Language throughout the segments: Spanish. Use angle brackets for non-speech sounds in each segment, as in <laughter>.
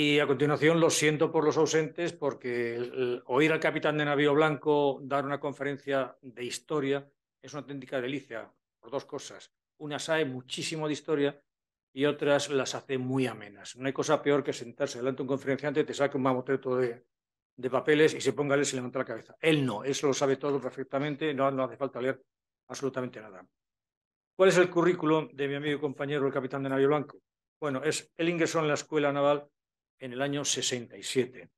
Y a continuación, lo siento por los ausentes, porque oír al capitán de navío blanco dar una conferencia de historia es una auténtica delicia, por dos cosas. Una sabe muchísimo de historia y otras las hace muy amenas. No hay cosa peor que sentarse delante de un conferenciante, te saque un mamoteto de, papeles y se ponga a leer se levanta la cabeza. Él no, eso lo sabe todo perfectamente, no, hace falta leer absolutamente nada. ¿Cuál es el currículum de mi amigo y compañero, el capitán de Navío Blanco? Bueno, es, el ingreso en la escuela naval en el año 67.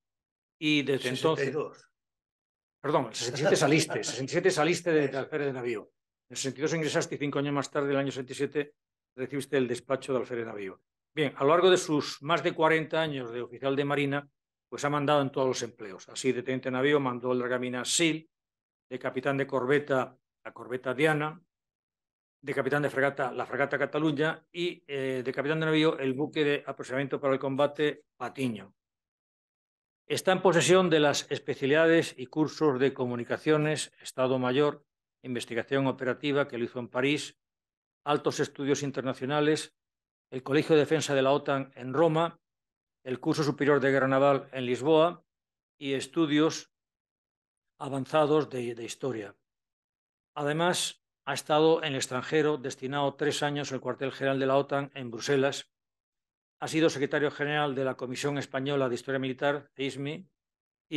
Y desde entonces... Perdón, el 67 <laughs> saliste, 67 saliste de alférez de navío. En el 62 ingresaste y cinco años más tarde, el año 67, recibiste el despacho de alférez de navío. Bien, a lo largo de sus más de 40 años de oficial de marina, pues ha mandado en todos los empleos. Así, de teniente navío, mandó el dragamina SIL, de capitán de corbeta, la corbeta Diana, de capitán de fragata la fragata Cataluña y eh, de capitán de navío el buque de aproximamiento para el combate Patiño. Está en posesión de las especialidades y cursos de comunicaciones, Estado Mayor, investigación operativa que lo hizo en París, altos estudios internacionales, el Colegio de Defensa de la OTAN en Roma, el curso superior de guerra naval en Lisboa y estudios avanzados de historia. Además, ha estado en el extranjero, destinado tres años al cuartel general de la OTAN en Bruselas. Ha sido secretario general de la Comisión Española de Historia Militar, ISMI, e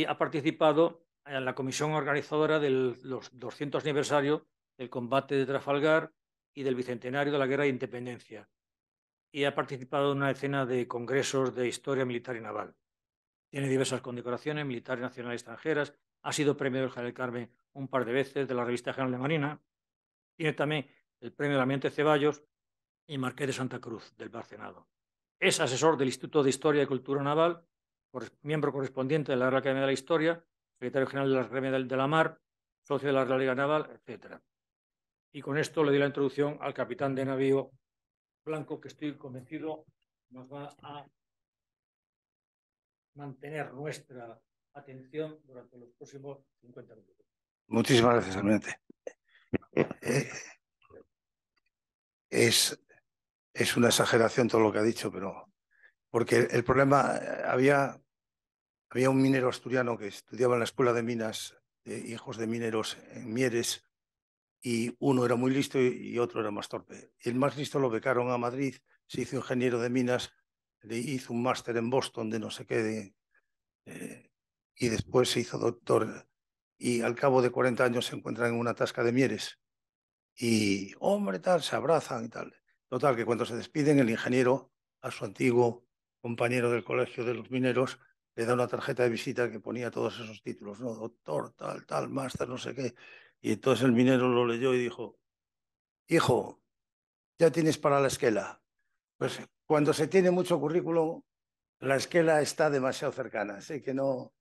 y ha participado en la comisión organizadora del los 200 aniversario del combate de Trafalgar y del bicentenario de la Guerra de Independencia. Y ha participado en una decena de congresos de historia militar y naval. Tiene diversas condecoraciones militares nacionales y extranjeras. Ha sido premio del General Carmen un par de veces de la revista General de Marina tiene también el premio de Ambiente Ceballos y Marqués de Santa Cruz, del Barcenado. Es asesor del Instituto de Historia y Cultura Naval, miembro correspondiente de la Real Academia de la Historia, secretario general de la Academia de la Mar, socio de la Real Liga Naval, etc. Y con esto le doy la introducción al capitán de navío Blanco, que estoy convencido nos va a mantener nuestra atención durante los próximos 50 minutos. Muchísimas gracias, Almirante es, es una exageración todo lo que ha dicho, pero porque el problema eh, había, había un minero asturiano que estudiaba en la escuela de minas, de hijos de mineros en Mieres, y uno era muy listo y, otro era más torpe. El más listo lo becaron a Madrid, se hizo ingeniero de minas, le hizo un máster en Boston de no sé qué, eh, y después se hizo doctor. Y al cabo de 40 años se encuentra en una tasca de Mieres y, hombre, tal, se abrazan y tal. Total, que cuando se despiden, el ingeniero, a su antiguo compañero del Colegio de los Mineros, le da una tarjeta de visita que ponía todos esos títulos, ¿no? Doctor, tal, tal, máster, no sé qué. Y entonces el minero lo leyó y dijo, hijo, ya tienes para la esquela. Pues cuando se tiene mucho currículum, la esquela está demasiado cercana, así que no...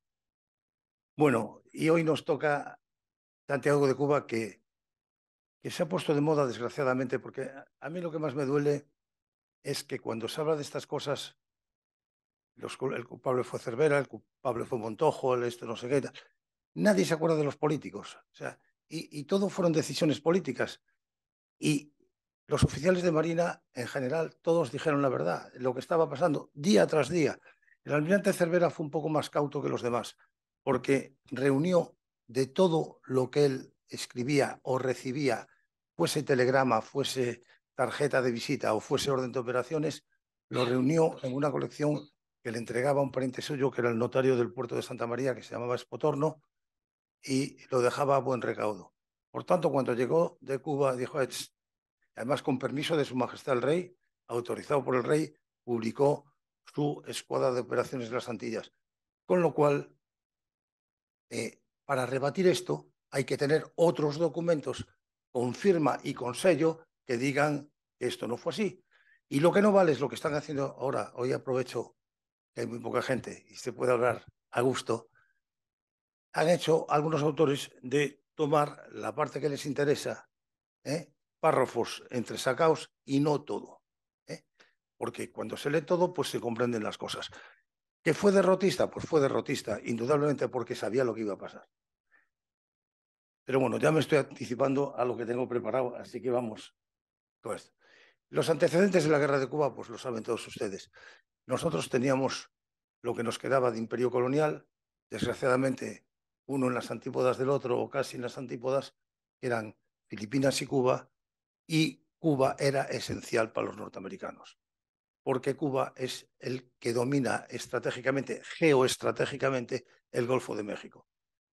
Bueno, y hoy nos toca Santiago de Cuba, que que se ha puesto de moda, desgraciadamente, porque a mí lo que más me duele es que cuando se habla de estas cosas, el culpable fue Cervera, el culpable fue Montojo, el esto no sé qué, nadie se acuerda de los políticos. O sea, y, y todo fueron decisiones políticas. Y los oficiales de Marina, en general, todos dijeron la verdad, lo que estaba pasando día tras día. El almirante Cervera fue un poco más cauto que los demás, porque reunió de todo lo que él escribía o recibía, fuese telegrama, fuese tarjeta de visita o fuese orden de operaciones, lo reunió en una colección que le entregaba un pariente suyo, que era el notario del puerto de Santa María, que se llamaba Espotorno, y lo dejaba a buen recaudo. Por tanto, cuando llegó de Cuba, dijo, además con permiso de Su Majestad el Rey, autorizado por el Rey, publicó su escuadra de operaciones de las Antillas. Con lo cual, eh, para rebatir esto, hay que tener otros documentos con firma y con sello que digan esto no fue así. Y lo que no vale es lo que están haciendo ahora. Hoy aprovecho que hay muy poca gente y se puede hablar a gusto. Han hecho algunos autores de tomar la parte que les interesa, ¿eh? párrafos entre sacaos y no todo. ¿eh? Porque cuando se lee todo, pues se comprenden las cosas. ¿Que fue derrotista? Pues fue derrotista, indudablemente porque sabía lo que iba a pasar. Pero bueno, ya me estoy anticipando a lo que tengo preparado, así que vamos. esto. los antecedentes de la guerra de Cuba, pues lo saben todos ustedes. Nosotros teníamos lo que nos quedaba de imperio colonial, desgraciadamente uno en las antípodas del otro o casi en las antípodas, eran Filipinas y Cuba, y Cuba era esencial para los norteamericanos, porque Cuba es el que domina estratégicamente, geoestratégicamente, el Golfo de México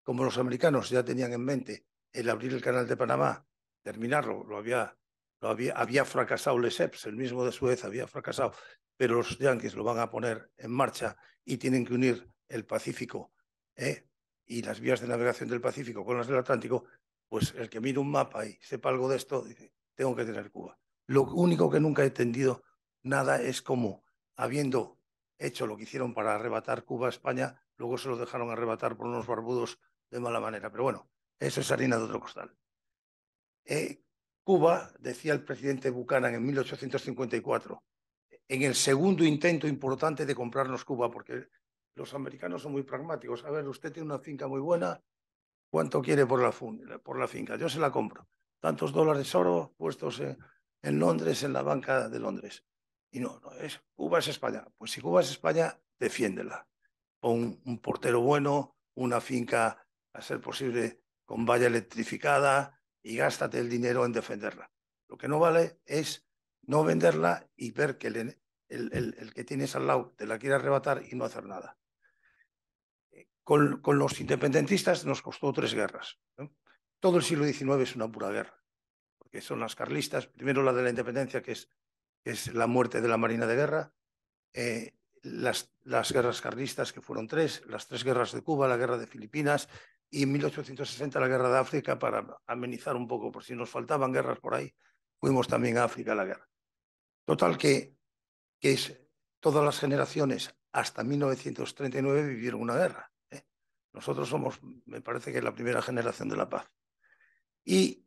como los americanos ya tenían en mente el abrir el canal de Panamá, terminarlo, lo había, lo había, había fracasado el mismo de Suez había fracasado, pero los yanquis lo van a poner en marcha y tienen que unir el Pacífico ¿eh? y las vías de navegación del Pacífico con las del Atlántico, pues el que mire un mapa y sepa algo de esto, dice, tengo que tener Cuba. Lo único que nunca he entendido nada es cómo, habiendo hecho lo que hicieron para arrebatar Cuba a España, luego se lo dejaron arrebatar por unos barbudos de mala manera, pero bueno, eso es harina de otro costal. Eh, Cuba, decía el presidente Buchanan en 1854, en el segundo intento importante de comprarnos Cuba, porque los americanos son muy pragmáticos. A ver, usted tiene una finca muy buena, ¿cuánto quiere por la, por la finca? Yo se la compro. Tantos dólares oro puestos en, Londres, en la banca de Londres. Y no, no es, Cuba es España. Pues si Cuba es España, defiéndela. Pon un portero bueno, una finca a ser posible con valla electrificada y gástate el dinero en defenderla. Lo que no vale es no venderla y ver que el, que tienes al lado te la quiere arrebatar y no hacer nada. Con, los independentistas nos costó tres guerras. Todo el siglo XIX es una pura guerra, porque son las carlistas, primero la de la independencia, que es, es la muerte de la Marina de Guerra, eh, las, guerras carlistas, que fueron tres, las tres guerras de Cuba, la guerra de Filipinas y en 1860 la guerra de África para amenizar un poco, por si nos faltaban guerras por ahí, fuimos también a África a la guerra. Total que, que es, todas las generaciones hasta 1939 vivieron una guerra. ¿eh? Nosotros somos, me parece que la primera generación de la paz. ¿Y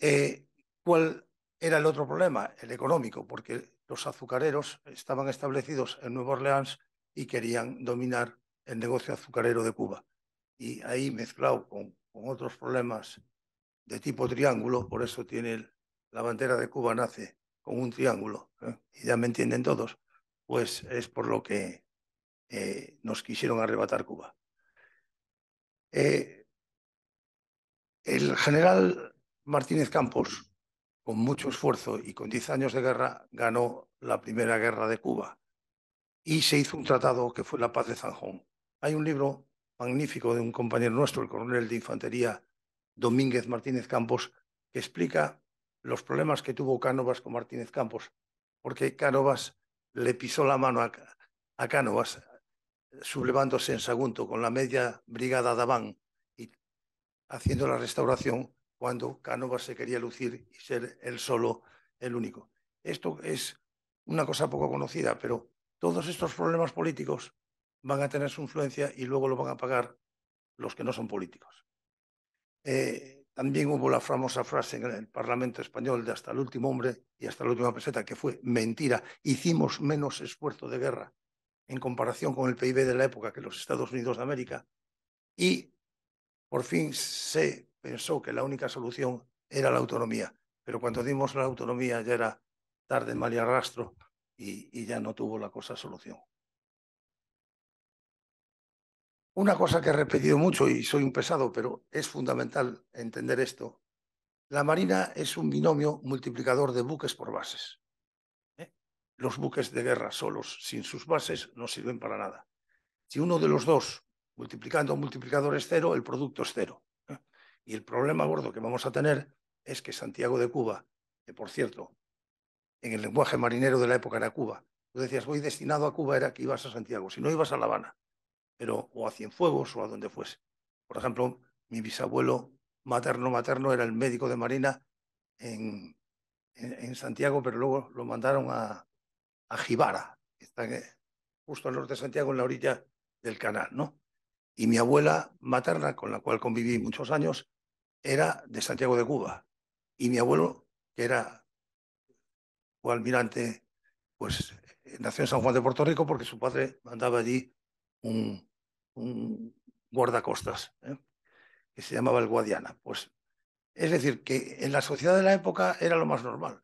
eh, cuál era el otro problema? El económico, porque los azucareros estaban establecidos en Nueva Orleans y querían dominar el negocio azucarero de Cuba. Y ahí mezclado con, otros problemas de tipo triángulo, por eso tiene la bandera de Cuba nace con un triángulo, ¿eh? y ya me entienden todos, pues es por lo que eh, nos quisieron arrebatar Cuba. Eh, el general Martínez Campos con mucho esfuerzo y con 10 años de guerra, ganó la primera guerra de Cuba. Y se hizo un tratado que fue la paz de Zanjón. Hay un libro magnífico de un compañero nuestro, el coronel de infantería Domínguez Martínez Campos, que explica los problemas que tuvo Cánovas con Martínez Campos, porque Cánovas le pisó la mano a, Cánovas sublevándose en Sagunto con la media brigada de Aván y haciendo la restauración cuando Canova se quería lucir y ser el solo el único. Esto es una cosa poco conocida, pero todos estos problemas políticos van a tener su influencia y luego lo van a pagar los que no son políticos. Eh, también hubo la famosa frase en el Parlamento español de hasta el último hombre y hasta la última peseta, que fue mentira. Hicimos menos esfuerzo de guerra en comparación con el PIB de la época que los Estados Unidos de América. Y por fin se pensó que la única solución era la autonomía, pero cuando dimos la autonomía ya era tarde, mal y arrastro, y, ya no tuvo la cosa solución. Una cosa que he repetido mucho y soy un pesado, pero es fundamental entender esto. La Marina es un binomio multiplicador de buques por bases. ¿Eh? Los buques de guerra solos, sin sus bases, no sirven para nada. Si uno de los dos, multiplicando multiplicador es cero, el producto es cero. Y el problema gordo que vamos a tener es que Santiago de Cuba, que por cierto, en el lenguaje marinero de la época era Cuba, tú decías, voy destinado a Cuba, era que ibas a Santiago, si no ibas a La Habana, pero o a Cienfuegos o a donde fuese. Por ejemplo, mi bisabuelo materno materno era el médico de Marina en, Santiago, pero luego lo mandaron a, a Jibara, que está justo al norte de Santiago, en la orilla del canal, ¿no? Y mi abuela materna, con la cual conviví muchos años, era de Santiago de Cuba. Y mi abuelo, que era o almirante, pues eh, nació en San Juan de Puerto Rico porque su padre mandaba allí un, guardacostas, ¿eh? que se llamaba el Guadiana. Pues, es decir, que en la sociedad de la época era lo más normal.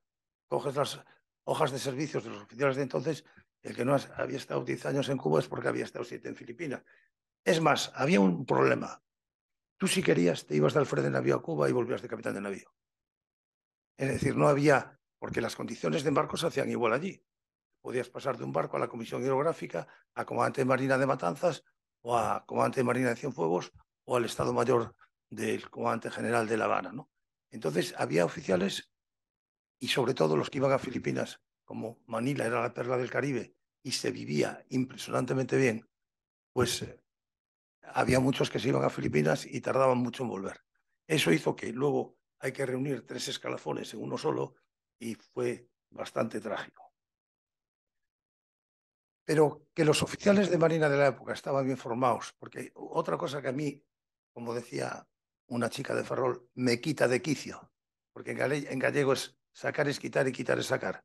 Coges las hojas de servicios de los oficiales de entonces, el que no había estado 10 años en Cuba es porque había estado 7 en Filipinas. Es más, había un problema. Tú si querías te ibas de Alfred de navío a Cuba y volvías de capitán de navío. Es decir, no había, porque las condiciones de embarco se hacían igual allí. Podías pasar de un barco a la Comisión Hidrográfica, a Comandante de Marina de Matanzas, o a Comandante de Marina de Cienfuegos, o al Estado Mayor del Comandante General de La Habana. ¿no? Entonces, había oficiales, y sobre todo los que iban a Filipinas, como Manila era la perla del Caribe, y se vivía impresionantemente bien, pues eh, había muchos que se iban a Filipinas y tardaban mucho en volver. Eso hizo que luego hay que reunir tres escalafones en uno solo y fue bastante trágico. Pero que los oficiales de Marina de la época estaban bien formados, porque otra cosa que a mí, como decía una chica de Ferrol, me quita de quicio, porque en gallego es sacar es quitar y quitar es sacar.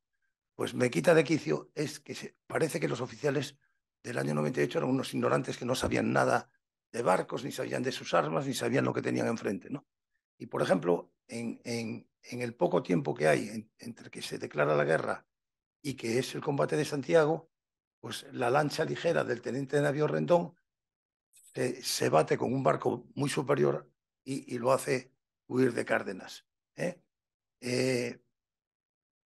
Pues me quita de quicio es que parece que los oficiales del año 98 eran unos ignorantes que no sabían nada de barcos, ni sabían de sus armas, ni sabían lo que tenían enfrente. ¿no? Y, por ejemplo, en, el poco tiempo que hay entre que se declara la guerra y que es el combate de Santiago, pues la lancha ligera del teniente de navío Rendón se, bate con un barco muy superior y, lo hace huir de Cárdenas. ¿eh? Eh,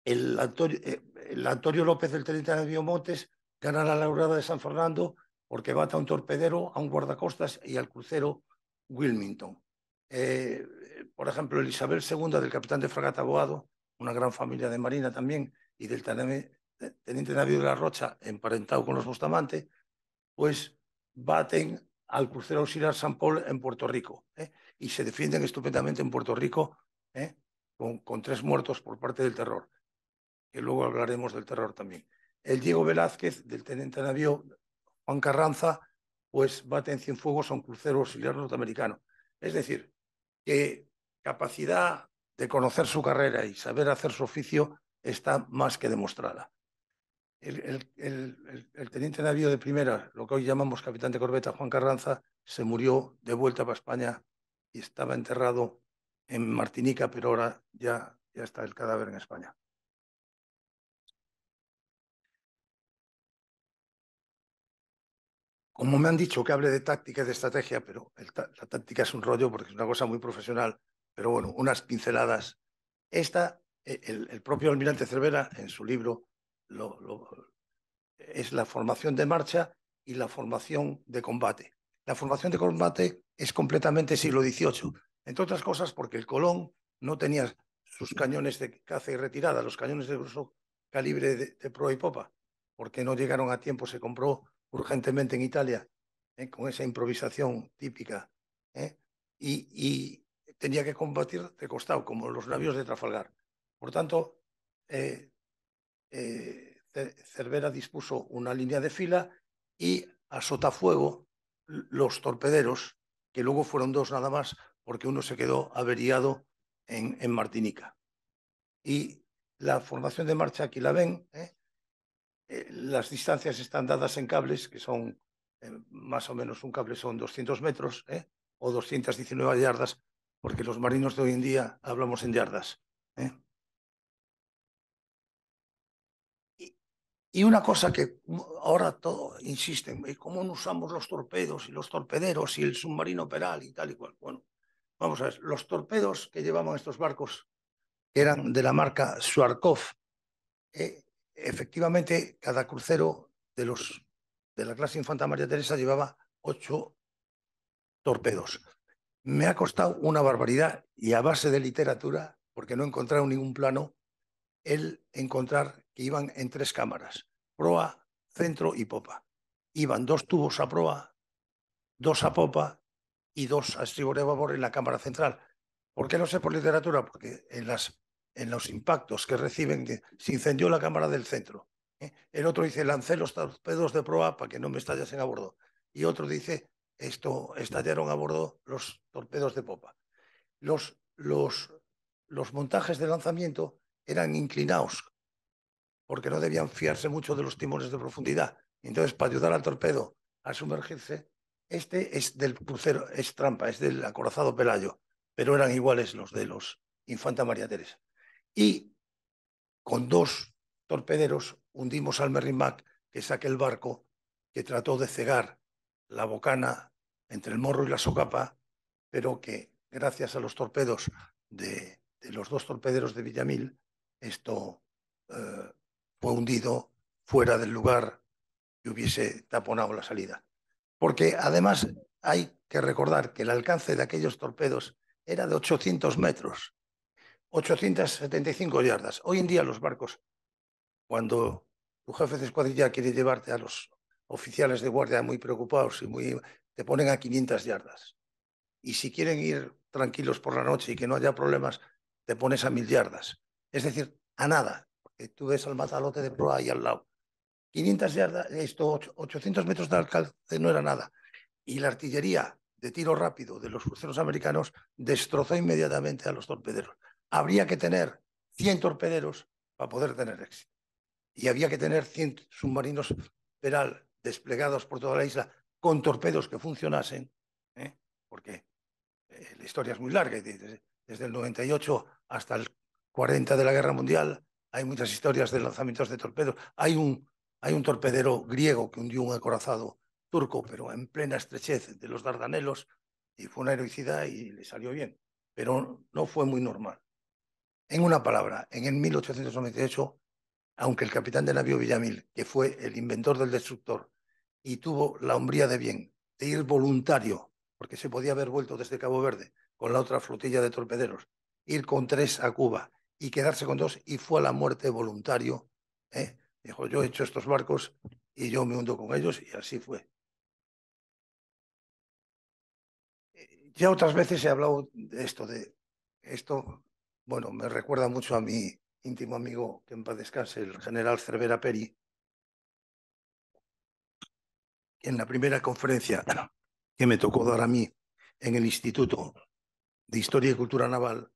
el, Antonio, eh, el, López del teniente de navío Montes gana la laurada de San Fernando porque bata a un torpedero, a un guardacostas y e al crucero Wilmington. Eh, por ejemplo, el Isabel II del capitán de fragata Boado, una gran familia de marina también, y e del teniente, eh, navío de la Rocha, emparentado con los Bustamante, pues baten al crucero auxiliar San Paul en Puerto Rico eh, y se defienden estupendamente en Puerto Rico con, con, tres muertos por parte del terror, que luego hablaremos del terror también. El Diego Velázquez, del teniente navío Juan Carranza, pues bate en Cienfuegos a un crucero auxiliar norteamericano. Es decir, que capacidad de conocer su carrera y saber hacer su oficio está más que demostrada. El, teniente navío de primera, lo que hoy llamamos capitán de corbeta, Juan Carranza, se murió de vuelta para España y estaba enterrado en Martinica, pero ahora ya, ya está el cadáver en España. como me han dicho que hable de táctica y de estrategia, pero la táctica es un rollo porque es una cosa muy profesional, pero bueno, unas pinceladas. Esta, eh, el, propio almirante Cervera en su libro es la formación de marcha y la formación de combate. La formación de combate es completamente siglo XVIII, entre otras cosas porque el Colón no tenía sus cañones de caza y retirada, los cañones de grueso calibre de, de proa y popa, porque no llegaron a tiempo, se compró urgentemente en Italia, ¿eh? con esa improvisación típica. ¿eh? Y, tenía que combatir de costado, como los navíos de Trafalgar. Por tanto, eh, Cervera dispuso una línea de fila y a sotafuego los torpederos, que luego fueron dos nada más, porque uno se quedó averiado en, en Martinica. Y la formación de marcha, aquí la ven, eh, las distancias están dadas en cables, que son eh, más o menos un cable son 200 metros ¿eh? o 219 yardas, porque los marinos de hoy en día hablamos en yardas. Y, una cosa que ahora todo insisten, ¿cómo no usamos los torpedos y los torpederos y el submarino peral y tal y cual? Bueno, vamos a ver, los torpedos que llevaban estos barcos, eran de la marca Suarkov, efectivamente, cada crucero de, la clase Infanta María Teresa llevaba ocho torpedos. Me ha costado una barbaridad y a base de literatura, porque no he encontrado ningún plano, el encontrar que iban en tres cámaras, proa, centro y popa. Iban dos tubos a proa, dos a popa y dos a estribor de vapor en la cámara central. ¿Por qué no sé por literatura? Porque en las en los impactos que reciben, se incendió la cámara del centro. ¿eh? El otro dice, lancé los torpedos de proa para que no me estallasen a bordo. Y otro dice, esto estallaron a bordo los torpedos de popa. Los, los, los montajes de lanzamiento eran inclinados, porque no debían fiarse mucho de los timones de profundidad. Entonces, para ayudar al torpedo a sumergirse, este es del crucero, es trampa, es del acorazado Pelayo, pero eran iguales los de los Infanta María Teresa y con dos torpederos hundimos al Merrimac, que es aquel barco que trató de cegar la bocana entre el morro y la socapa, pero que gracias a los torpedos de, los dos torpederos de Villamil, esto eh, fue hundido fuera del lugar y hubiese taponado la salida. Porque además hay que recordar que el alcance de aquellos torpedos era de 800 metros 875 yardas. Hoy en día los barcos, cuando tu jefe de escuadrilla quiere llevarte a los oficiales de guardia muy preocupados y muy te ponen a 500 yardas. Y si quieren ir tranquilos por la noche y que no haya problemas, te pones a mil yardas. Es decir, a nada, porque tú ves al matalote de proa ahí al lado. 500 yardas, esto, 800 metros de alcance no era nada. Y la artillería de tiro rápido de los cruceros americanos destrozó inmediatamente a los torpederos habría que tener 100 mm. torpederos para poder tener éxito. Y había que tener 100 submarinos peral desplegados por toda la isla con torpedos que funcionasen, ¿eh? porque eh, la historia es muy larga, desde, desde, el 98 hasta el 40 de la Guerra Mundial hay muchas historias de lanzamientos de torpedos. Hay un, hay un torpedero griego que hundió un acorazado turco, pero en plena estrechez de los Dardanelos, y fue una heroicidad y le salió bien, pero no fue muy normal. En una palabra, en el 1898, aunque el capitán de navío Villamil, que fue el inventor del destructor y tuvo la hombría de bien de ir voluntario, porque se podía haber vuelto desde Cabo Verde con la otra flotilla de torpederos, ir con tres a Cuba y quedarse con dos, y fue a la muerte voluntario. ¿eh? Dijo, yo he hecho estos barcos y yo me hundo con ellos, y así fue. Eh, ya otras veces he hablado de esto, de esto bueno, me recuerda mucho a mi íntimo amigo, que en paz descanse, el general Cervera Peri, en la primera conferencia que me tocó dar a mí en el Instituto de Historia y Cultura Naval,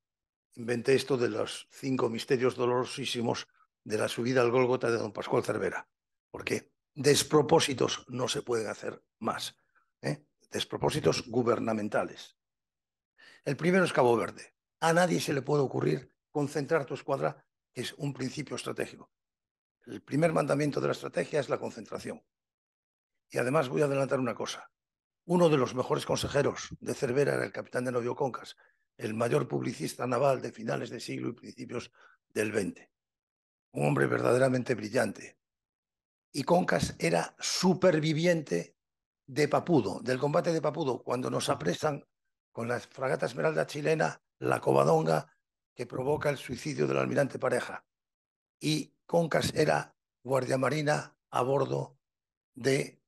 inventé esto de los cinco misterios dolorosísimos de la subida al Gólgota de don Pascual Cervera, porque despropósitos no se pueden hacer más, ¿eh? despropósitos gubernamentales. El primero es Cabo Verde. A nadie se le puede ocurrir concentrar tu escuadra, que es un principio estratégico. El primer mandamiento de la estrategia es la concentración. Y además voy a adelantar una cosa. Uno de los mejores consejeros de Cervera era el capitán de Novio Concas, el mayor publicista naval de finales de siglo y principios del XX. Un hombre verdaderamente brillante. Y Concas era superviviente de Papudo, del combate de Papudo, cuando nos apresan con la fragata Esmeralda chilena la covadonga que provoca el suicidio del almirante Pareja. Y Concas era guardia marina a bordo de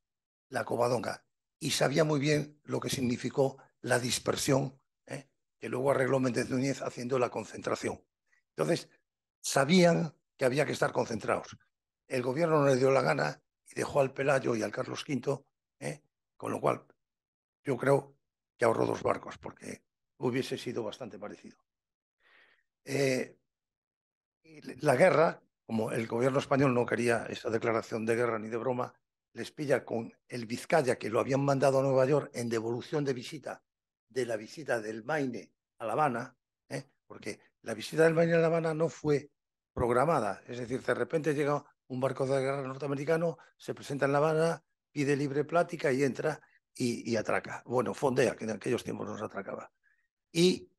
la covadonga y sabía muy bien lo que significó la dispersión, ¿eh? que luego arregló Méndez Núñez haciendo la concentración. Entonces, sabían que había que estar concentrados. El gobierno no le dio la gana y dejó al Pelayo y al Carlos V, ¿eh? con lo cual yo creo que ahorró dos barcos, porque hubiese sido bastante parecido. Eh, la guerra, como el gobierno español no quería esa declaración de guerra ni de broma, les pilla con el Vizcaya, que lo habían mandado a Nueva York en devolución de visita de la visita del Maine a La Habana, ¿eh? porque la visita del Maine a La Habana no fue programada, es decir, de repente llega un barco de guerra norteamericano, se presenta en La Habana, pide libre plática y entra y, y atraca. Bueno, fondea, que en aquellos tiempos nos atracaba. Y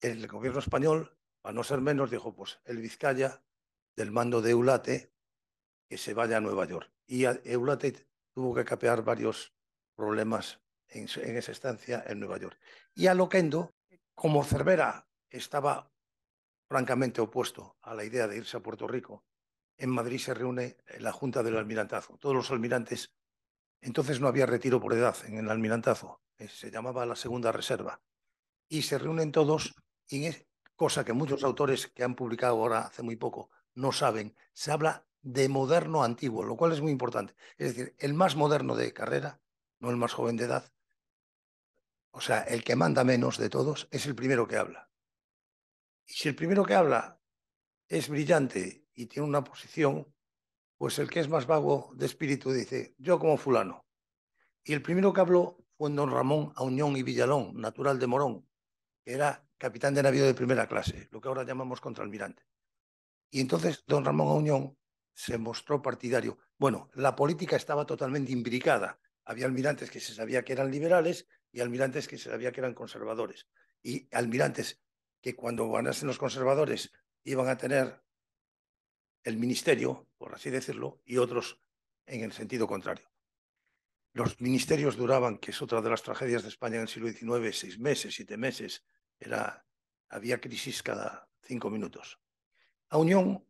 el gobierno español, para no ser menos, dijo, pues el Vizcaya del mando de Eulate, que se vaya a Nueva York. Y Eulate tuvo que capear varios problemas en, esa estancia en Nueva York. Y a Loquendo, como Cervera estaba francamente opuesto a la idea de irse a Puerto Rico, en Madrid se reúne la Junta del Almirantazo. Todos los almirantes, entonces no había retiro por edad en el Almirantazo, eh, se llamaba la Segunda Reserva y se reúnen todos, y es cosa que muchos autores que han publicado ahora hace muy poco no saben, se habla de moderno antiguo, lo cual es muy importante. Es decir, el más moderno de carrera, no el más joven de edad, o sea, el que manda menos de todos, es el primero que habla. Y si el primero que habla es brillante y tiene una posición, pues el que es más vago de espíritu dice, yo como fulano. Y el primero que habló fue don Ramón Auñón y Villalón, natural de Morón, era capitán de navío de primera clase, lo que ahora llamamos contraalmirante. Y entonces don Ramón Auñón se mostró partidario. Bueno, la política estaba totalmente imbricada. Había almirantes que se sabía que eran liberales y almirantes que se sabía que eran conservadores. Y almirantes que cuando ganasen los conservadores iban a tener el ministerio, por así decirlo, y otros en el sentido contrario. Los ministerios duraban, que es otra de las tragedias de España en el siglo XIX, seis meses, siete meses, era, había crisis cada cinco minutos. A Unión,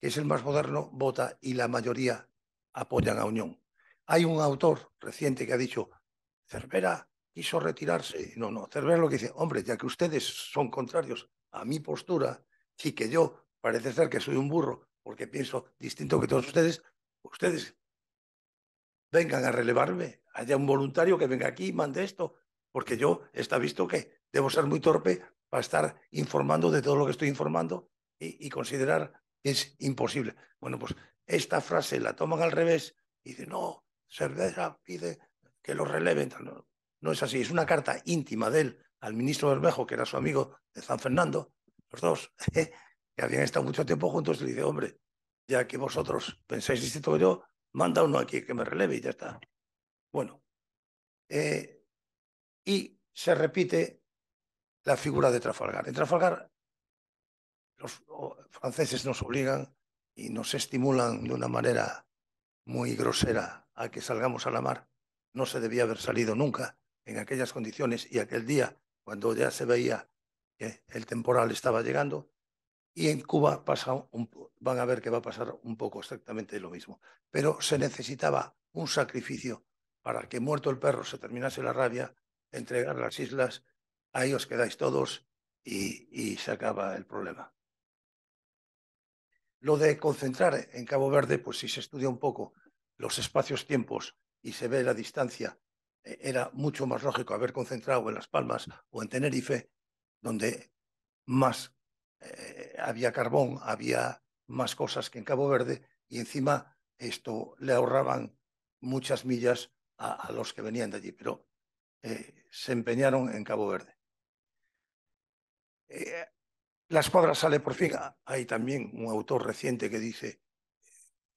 que es el más moderno, vota y la mayoría apoyan a Unión. Hay un autor reciente que ha dicho, Cervera quiso retirarse. No, no, Cervera lo que dice, hombre, ya que ustedes son contrarios a mi postura sí que yo parece ser que soy un burro porque pienso distinto que todos ustedes, ustedes vengan a relevarme. Haya un voluntario que venga aquí y mande esto porque yo está visto que debo ser muy torpe para estar informando de todo lo que estoy informando y, considerar que es imposible. Bueno, pues esta frase la toman al revés y dicen, no, cerveza, pide que lo releven. No, es así, es una carta íntima de él al ministro Bermejo, que era su amigo de San Fernando, los dos, <laughs> que habían estado mucho tiempo juntos, y le dice, hombre, ya que vosotros pensáis distinto que yo, manda uno aquí que me releve y ya está. Bueno, eh, y se repite la figura de Trafalgar. En Trafalgar los franceses nos obligan y nos estimulan de una manera muy grosera a que salgamos a la mar. No se debía haber salido nunca en aquellas condiciones y aquel día, cuando ya se veía que el temporal estaba llegando, y en Cuba pasa van a ver que va a pasar un poco exactamente lo mismo. Pero se necesitaba un sacrificio para que muerto el perro se terminase la rabia entregar las islas, ahí os quedáis todos y, se acaba el problema. Lo de concentrar en Cabo Verde, pues si se estudia un poco los espacios-tiempos y se ve la distancia, e, era mucho más lógico haber concentrado en Las Palmas o en Tenerife, donde más eh, había carbón, había más cosas que en Cabo Verde, y encima esto le ahorraban muchas millas a, a los que venían de allí. Pero eh, se empeñaron en Cabo Verde. Eh, la escuadra sale por fin. Ah, hay también un autor reciente que dice,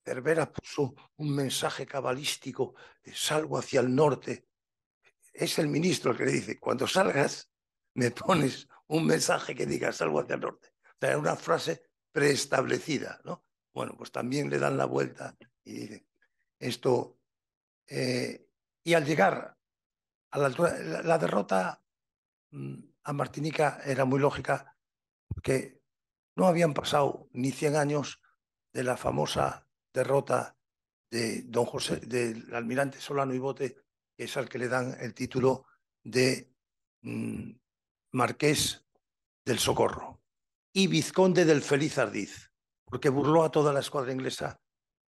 Cervera puso un mensaje cabalístico, eh, salgo hacia el norte. Es el ministro el que le dice, cuando salgas, me pones un mensaje que diga, salgo hacia el norte. O una frase preestablecida, ¿no? Bueno, pues también le dan la vuelta y dicen, esto... y al llegar la derrota mm, a Martinica era muy lógica porque no habían pasado ni 100 años de la famosa derrota de don José, del almirante Solano y Bote, que es al que le dan el título de mm, Marqués del Socorro y Vizconde del Feliz Ardiz, porque burló a toda la escuadra inglesa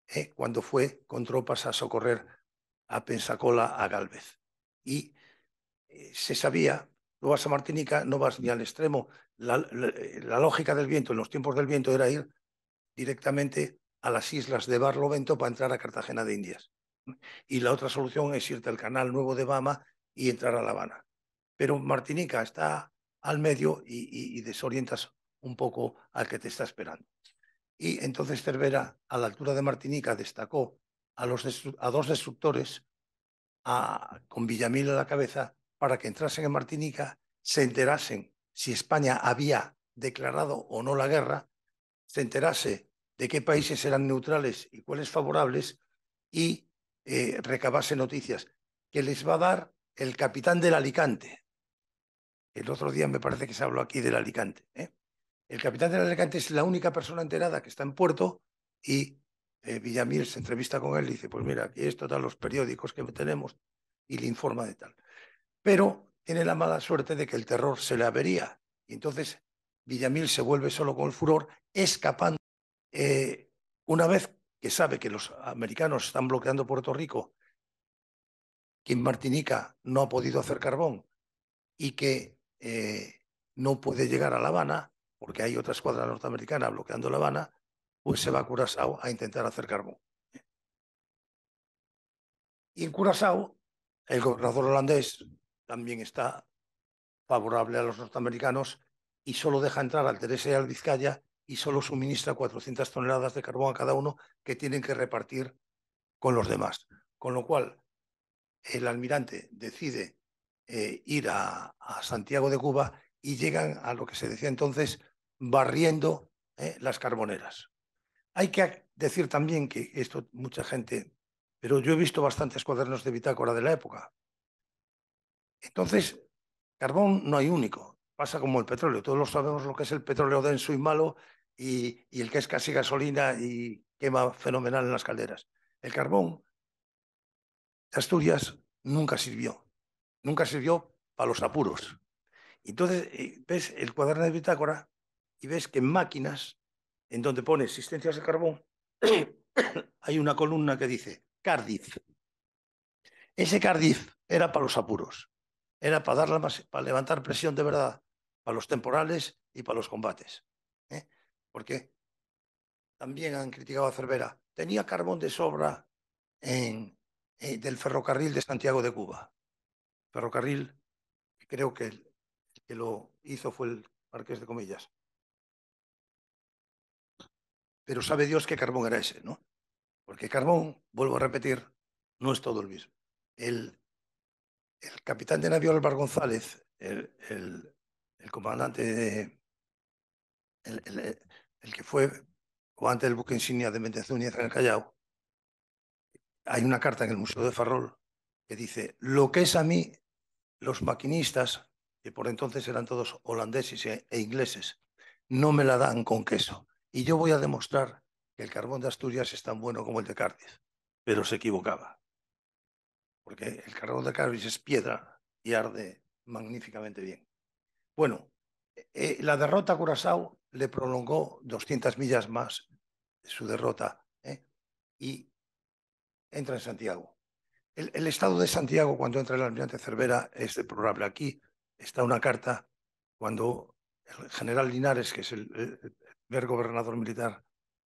eh, cuando fue con tropas a socorrer a Pensacola a Galvez y eh, se sabía, no vas a Martinica, no vas ni al extremo. Eh, la, lógica del viento, en los tiempos del viento, era ir directamente a las islas de Barlovento para entrar a Cartagena de Indias. Y la otra solución es irte al canal nuevo de Bama y entrar a La Habana. Pero Martinica está al medio y, desorientas un poco al que te está esperando. Y entonces Cervera, a la altura de Martinica, destacó a, los a dos destructores con Villamil a la cabeza para que entrasen en Martinica, se enterasen si España había declarado o no la guerra, se enterase de qué países eran neutrales y cuáles favorables y eh, recabase noticias que les va a dar el capitán del Alicante. El otro día me parece que se habló aquí del Alicante. ¿eh? El capitán del Alicante es la única persona enterada que está en puerto y eh, Villamil se entrevista con él y dice, pues mira, aquí esto los periódicos que tenemos y le informa de tal. Pero tiene la mala suerte de que el terror se le avería y entonces Villamil se vuelve solo con el furor, escapando. Eh, una vez que sabe que los americanos están bloqueando Puerto Rico, que en Martinica no ha podido hacer carbón y que eh, no puede llegar a La Habana, porque hay otra escuadra norteamericana bloqueando La Habana, pues se va a Curazao a intentar hacer carbón. Y en Curazao, el gobernador holandés también está favorable a los norteamericanos y solo deja entrar al Teresa y al Vizcaya y solo suministra 400 toneladas de carbón a cada uno que tienen que repartir con los demás. Con lo cual, el almirante decide eh, ir a, Santiago de Cuba y llegan a lo que se decía entonces barriendo eh, las carboneras. Hay que decir también que esto mucha gente, pero yo he visto bastantes cuadernos de bitácora de la época. Entonces, carbón no hay único, pasa como el petróleo. Todos sabemos lo que es el petróleo denso y malo y, el que es casi gasolina y quema fenomenal en las calderas. El carbón de Asturias nunca sirvió, nunca sirvió para los apuros. Entonces, eh, ves el cuaderno de bitácora y ves que máquinas en donde pone existencias de carbón, <coughs> hay una columna que dice Cardiff. Ese Cardiff era para los apuros, era para, dar para levantar presión de verdad, para los temporales y para los combates. ¿eh? Porque también han criticado a Cervera. Tenía carbón de sobra en, eh, del ferrocarril de Santiago de Cuba. Ferrocarril, creo que que lo hizo fue el Marqués de Comillas pero sabe Dios qué carbón era ese, ¿no? Porque carbón, vuelvo a repetir, no es todo el mismo. El, capitán de navío Álvaro González, el, comandante de, el, que fue comandante del buque insignia de Méndez en el Callao, hay una carta en el Museo de Farrol que dice, lo que es a mí, los maquinistas, que por entonces eran todos holandeses e, e ingleses, no me la dan con queso. Y yo voy a demostrar que el carbón de Asturias es tan bueno como el de Cádiz. Pero se equivocaba. Porque el carbón de Cádiz es piedra y arde magníficamente bien. Bueno, eh, la derrota a Curazao le prolongó 200 millas más su derrota ¿eh? y entra en Santiago. El, estado de Santiago cuando entra el almirante Cervera es deplorable. Aquí está una carta cuando el general Linares, que es el, ver gobernador militar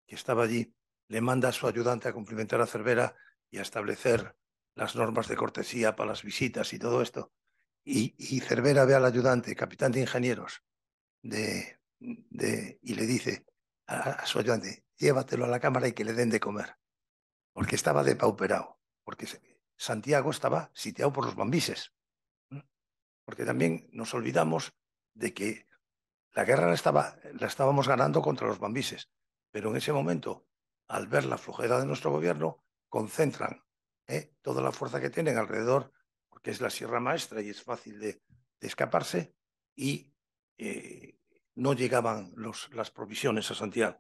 que estaba allí, le manda a su ayudante a cumplimentar a Cervera y a establecer las normas de cortesía para las visitas y todo esto. Y, Cervera ve al ayudante, capitán de ingenieros, de, y le dice a, a, su ayudante, llévatelo a la cámara y que le den de comer, porque estaba depauperado, porque Santiago estaba sitiado por los bambises. Porque también nos olvidamos de que la guerra la, estaba, la estábamos ganando contra los bambises, pero en ese momento, al ver la flojera de nuestro gobierno, concentran ¿eh? toda la fuerza que tienen alrededor, porque es la Sierra Maestra y es fácil de, escaparse, y eh, no llegaban las provisiones a Santiago.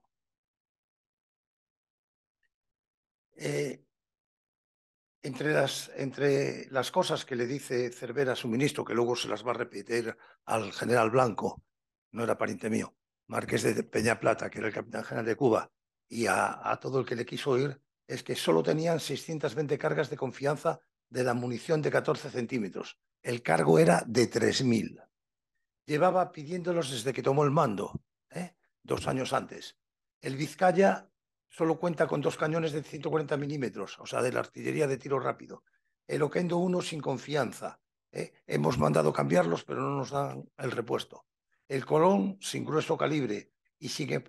Eh, entre, las, entre las cosas que le dice Cervera a su ministro, que luego se las va a repetir al general Blanco, no era pariente mío, Marqués de Peña Plata, que era el capitán general de Cuba, y a, todo el que le quiso oír, es que solo tenían 620 cargas de confianza de la munición de 14 centímetros. El cargo era de 3.000. Llevaba pidiéndolos desde que tomó el mando, ¿eh? dos años antes. El Vizcaya solo cuenta con dos cañones de 140 milímetros, o sea, de la artillería de tiro rápido. El Oquendo 1 sin confianza. ¿eh? Hemos mandado cambiarlos, pero no nos dan el repuesto. El Colón, sin grueso calibre y sin,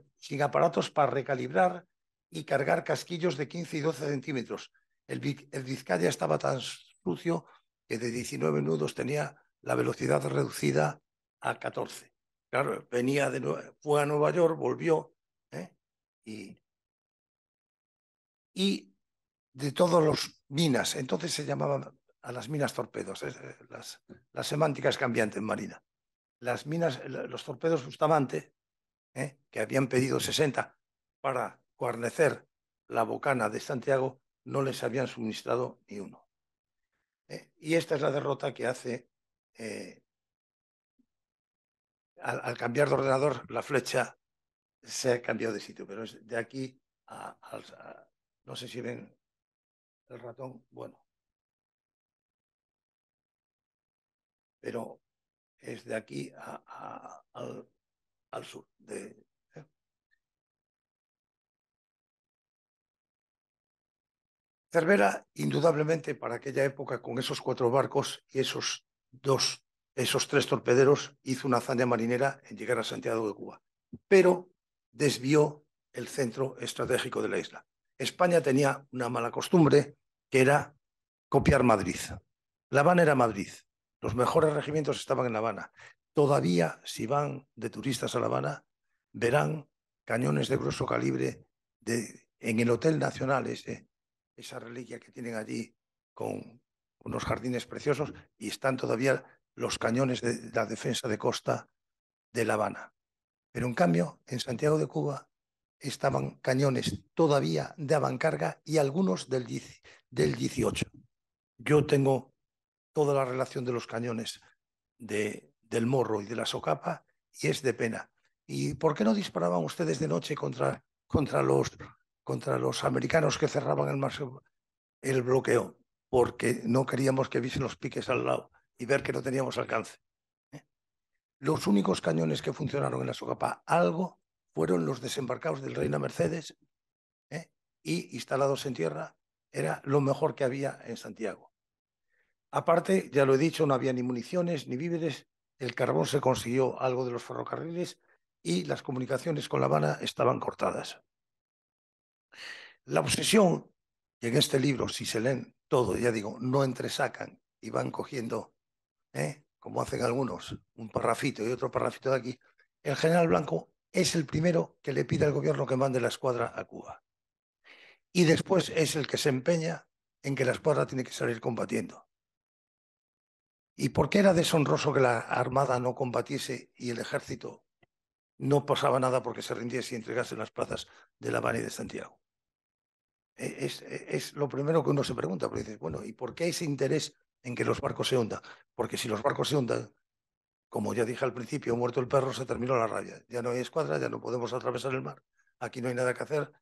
aparatos para recalibrar y cargar casquillos de 15 y 12 centímetros. El, Vizcaya estaba tan sucio que de 19 nudos tenía la velocidad reducida a 14. Claro, venía de fue a Nueva York, volvió ¿eh? y, de todos los minas, entonces se llamaban a las minas torpedos, las, las semánticas cambiantes, Marina las minas, eh, los torpedos Bustamante, eh, que habían pedido 60 para cuarnecer la bocana de Santiago, no les habían suministrado ni uno. Eh. Y esta es la derrota que hace, al, cambiar de ordenador, la flecha se ha cambiado de sitio, pero es de aquí a no sé si ven el ratón, bueno. Pero es de aquí al, sur. De, ¿eh? Cervera, indudablemente, para aquella época, con esos cuatro barcos y esos dos, esos tres torpederos, hizo una hazaña marinera en llegar a Santiago de Cuba, pero desvió el centro estratégico de la isla. España tenía una mala costumbre que era copiar Madrid. La Habana era Madrid, los mejores regimientos estaban en La Habana. Todavía, si van de turistas a La Habana, verán cañones de grueso calibre de, en el Hotel Nacional, ese, eh, esa reliquia que tienen allí con unos jardines preciosos, y están todavía los cañones de la defensa de costa de La Habana. Pero en cambio, en Santiago de Cuba estaban cañones todavía de avancarga y algunos del, del 18. Yo tengo toda la relación de los cañones de, del morro y de la socapa y es de pena. ¿Y por qué no disparaban ustedes de noche contra, contra, los, contra los americanos que cerraban el, el bloqueo? Porque no queríamos que viesen los piques al lado y ver que no teníamos alcance. ¿eh? Los únicos cañones que funcionaron en la socapa algo fueron los desembarcados del Reina Mercedes ¿eh? y instalados en tierra. Era lo mejor que había en Santiago. Aparte, ya lo he dicho, no había ni municiones ni víveres, el carbón se consiguió algo de los ferrocarriles y las comunicaciones con La Habana estaban cortadas. La obsesión, y en este libro, si se leen todo, ya digo, no entresacan y van cogiendo, ¿eh? como hacen algunos, un parrafito y otro parrafito de aquí, el general Blanco es el primero que le pide al gobierno que mande la escuadra a Cuba. Y después es el que se empeña en que la escuadra tiene que salir combatiendo. ¿Y por qué era deshonroso que la Armada no combatiese y el ejército no pasaba nada porque se rindiese y entregase las plazas de La Habana y de Santiago? Eh, eh, es, lo primero que uno se pregunta, pero dices, bueno, ¿y por qué ese interés en que los barcos se hundan? Porque si los barcos se hundan, como ya dije al principio, muerto el perro, se terminó la raya. Ya no hay escuadra, ya no podemos atravesar el mar, aquí no hay nada que hacer,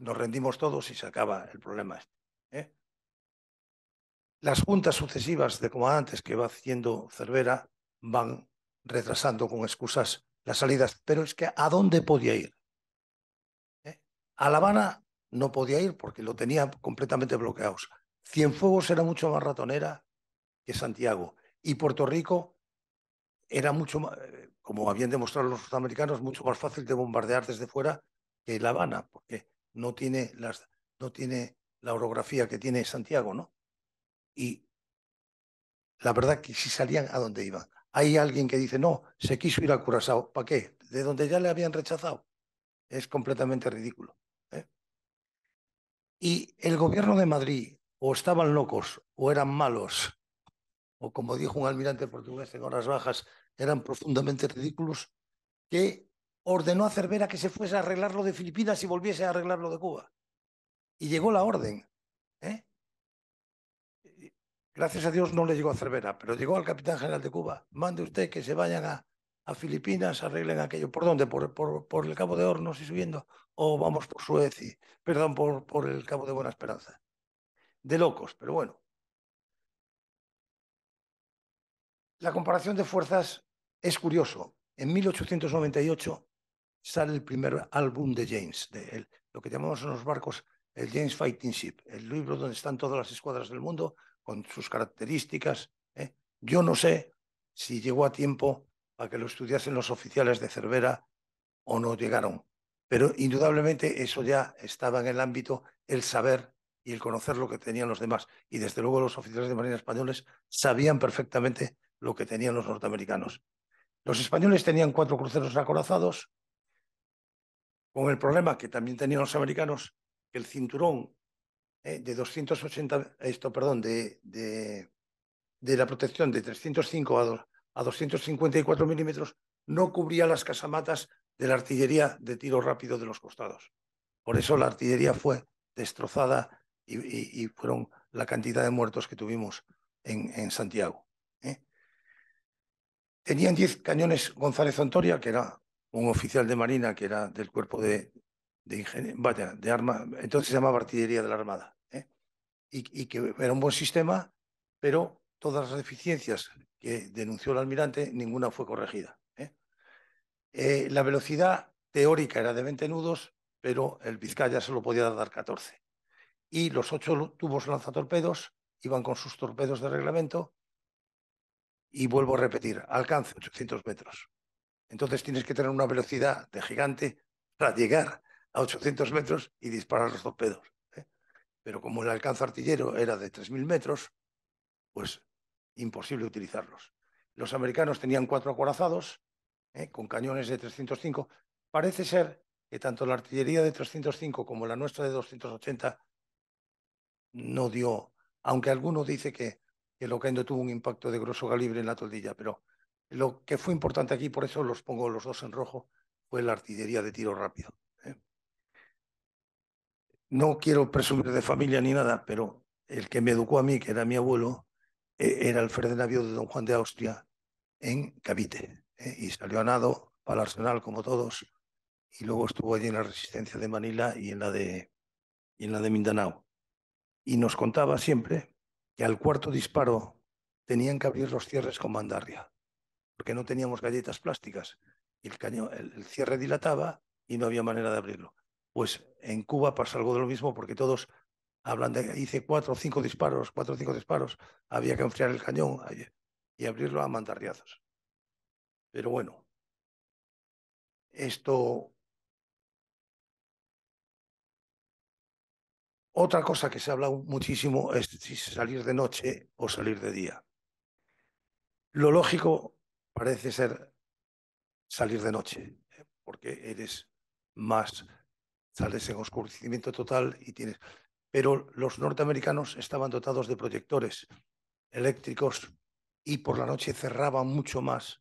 nos rendimos todos y se acaba el problema. Este, ¿eh? las juntas sucesivas de comandantes que va haciendo Cervera van retrasando con excusas las salidas. Pero es que ¿a dónde podía ir? ¿Eh? A La Habana no podía ir porque lo tenía completamente bloqueado. Cienfuegos era mucho más ratonera que Santiago. Y Puerto Rico era mucho más, eh, como habían demostrado los sudamericanos, mucho más fácil de bombardear desde fuera que La Habana, porque no tiene, las, no tiene la orografía que tiene Santiago, ¿no? y la verdad que si salían a donde iban. Hay alguien que dice, no, se quiso ir a Curazao, ¿para qué? De donde ya le habían rechazado. Es completamente ridículo. ¿eh? Y el gobierno de Madrid o estaban locos o eran malos, o como dijo un almirante portugués en horas bajas, eran profundamente ridículos, que ordenó a Cervera que se fuese a arreglarlo de Filipinas y volviese a arreglarlo de Cuba. Y llegó la orden. Gracias a Dios no le llegó a Cervera, pero llegó al capitán general de Cuba. Mande usted que se vayan a, Filipinas, arreglen aquello. ¿Por dónde? Por, el Cabo de Hornos y subiendo. O vamos por Suecia, perdón, por, el Cabo de Buena Esperanza. De locos, pero bueno. La comparación de fuerzas es curioso. En 1898 sale el primer álbum de James, de lo que llamamos en los barcos el James Fighting Ship, el libro donde están todas las escuadras del mundo con sus características. ¿eh? Yo no sé si llegó a tiempo a que lo estudiasen los oficiales de Cervera o no llegaron, pero indudablemente eso ya estaba en el ámbito, el saber y el conocer lo que tenían los demás. Y desde luego los oficiales de Marina españoles sabían perfectamente lo que tenían los norteamericanos. Los españoles tenían cuatro cruceros acorazados, con el problema que también tenían los americanos, que el cinturón eh, de 280, esto, perdón, de, de, de, la protección de 305 a, 254 milímetros no cubría las casamatas de la artillería de tiro rápido de los costados. Por eso la artillería fue destrozada y, fueron la cantidad de muertos que tuvimos en, en Santiago. ¿eh? Tenían 10 cañones González Antoria, que era un oficial de marina que era del cuerpo de, de, arma, entonces se llamaba artillería de la Armada, ¿eh? y, que era un buen sistema, pero todas las deficiencias que denunció el almirante, ninguna fue corregida. ¿eh? Eh, la velocidad teórica era de 20 nudos, pero el Vizcaya solo podía dar 14. Y los ocho tubos lanzatorpedos iban con sus torpedos de reglamento y vuelvo a repetir, alcance 800 metros. Entonces tienes que tener una velocidad de gigante para llegar a 800 metros y disparar los torpedos. ¿eh? Pero como el alcance artillero era de 3.000 metros, pues imposible utilizarlos. Los americanos tenían cuatro acorazados ¿eh? con cañones de 305. Parece ser que tanto la artillería de 305 como la nuestra de 280 no dio, aunque alguno dice que, el Oquendo tuvo un impacto de grosso calibre en la toldilla, pero lo que fue importante aquí, por eso los pongo los dos en rojo, fue la artillería de tiro rápido no quiero presumir de familia ni nada, pero el que me educó a mí, que era mi abuelo, e, era el Navio de Don Juan de Austria en Cavite. ¿eh? y salió a nado para el Arsenal, como todos, y luego estuvo allí en la resistencia de Manila y en la de, y en la de Mindanao. Y nos contaba siempre que al cuarto disparo tenían que abrir los cierres con mandaria, porque no teníamos galletas plásticas. Y el, cañón, el cierre dilataba y no había manera de abrirlo. Pues en Cuba pasa algo de lo mismo porque todos hablan de, hice cuatro o cinco disparos, cuatro o cinco disparos, había que enfriar el cañón y abrirlo a mandarriazos. Pero bueno, esto... Otra cosa que se habla muchísimo es si salir de noche o salir de día. Lo lógico parece ser salir de noche, ¿eh? porque eres más sales en oscurecimiento total y tienes... Pero los norteamericanos estaban dotados de proyectores eléctricos y por la noche cerraban mucho más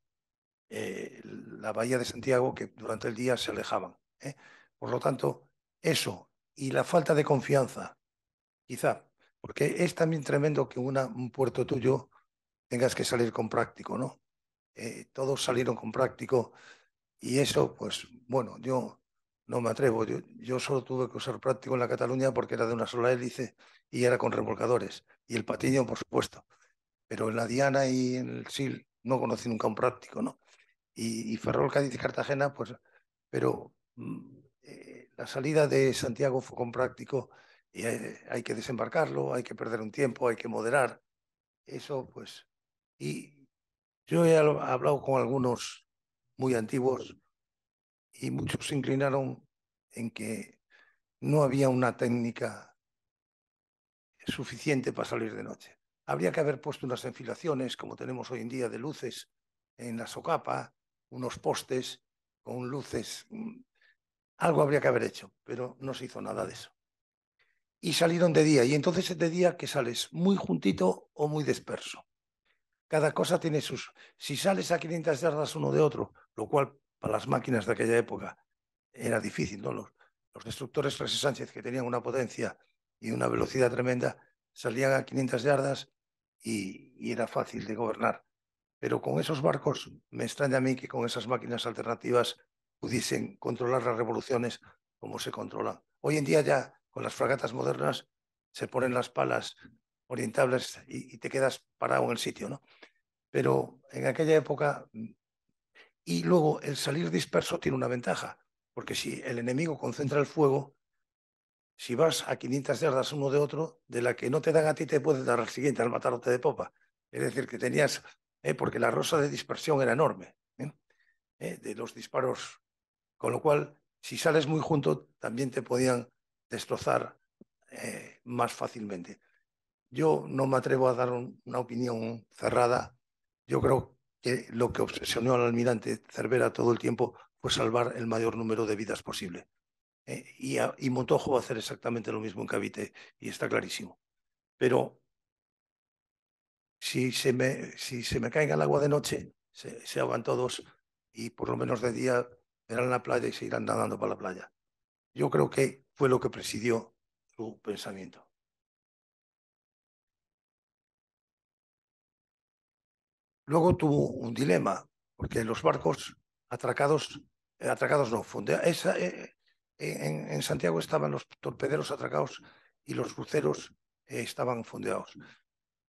eh, la bahía de Santiago que durante el día se alejaban. ¿eh? Por lo tanto, eso y la falta de confianza, quizá, porque es también tremendo que una, un puerto tuyo tengas que salir con práctico, ¿no? Eh, todos salieron con práctico y eso, pues bueno, yo no me atrevo. Yo, yo, solo tuve que usar práctico en la Cataluña porque era de una sola hélice y era con revolcadores Y el patiño, por supuesto. Pero en la Diana y en el SIL no conocí nunca un práctico, ¿no? Y, Ferrol, Cádiz y Cartagena, pues... Pero mm, eh, la salida de Santiago fue con práctico y hay, eh, hay, que desembarcarlo, hay que perder un tiempo, hay que moderar. Eso, pues... Y yo he hablado con algunos muy antiguos y muchos se inclinaron en que no había una técnica suficiente para salir de noche. Habría que haber puesto unas enfilaciones, como tenemos hoy en día, de luces en la socapa, unos postes con luces. Mm, algo habría que haber hecho, pero no se hizo nada de eso. Y salieron de día, y entonces es de día que sales muy juntito o muy disperso. Cada cosa tiene sus... Si sales a 500 yardas uno de otro, lo cual para las máquinas de aquella época era difícil, ¿no? Los, destructores frase Sánchez, que tenían una potencia y una velocidad tremenda, salían a 500 yardas y, era fácil de gobernar. Pero con esos barcos, me extraña a mí que con esas máquinas alternativas pudiesen controlar las revoluciones como se controlan. Hoy en día ya con las fragatas modernas se ponen las palas orientables y, y te quedas parado en el sitio, ¿no? Pero en aquella época y luego el salir disperso tiene una ventaja, porque si el enemigo concentra el fuego, si vas a 500 yardas uno de otro, de la que no te dan a ti te puedes dar al siguiente al matarote de popa. Es decir, que tenías, eh, porque la rosa de dispersión era enorme, ¿eh? Eh, de los disparos. Con lo cual, si sales muy junto, también te podían destrozar más fácilmente. Yo no me atrevo a dar una opinión cerrada. Yo creo que lo que obsesionó al almirante Cervera todo el tiempo fue salvar el mayor número de vidas posible. ¿eh? y, Montojo va a hacer exactamente lo mismo en Cavite, y está clarísimo. Pero si se me, si se me caiga el agua de noche, se, se todos y por lo menos de día verán la playa y se irán nadando para la playa. Yo creo que fue lo que presidió su pensamiento. Luego tuvo un dilema, porque los barcos atracados, eh, atracados no, funde, eh, eh, en, Santiago estaban los torpederos atracados y los cruceros estaban fundeados.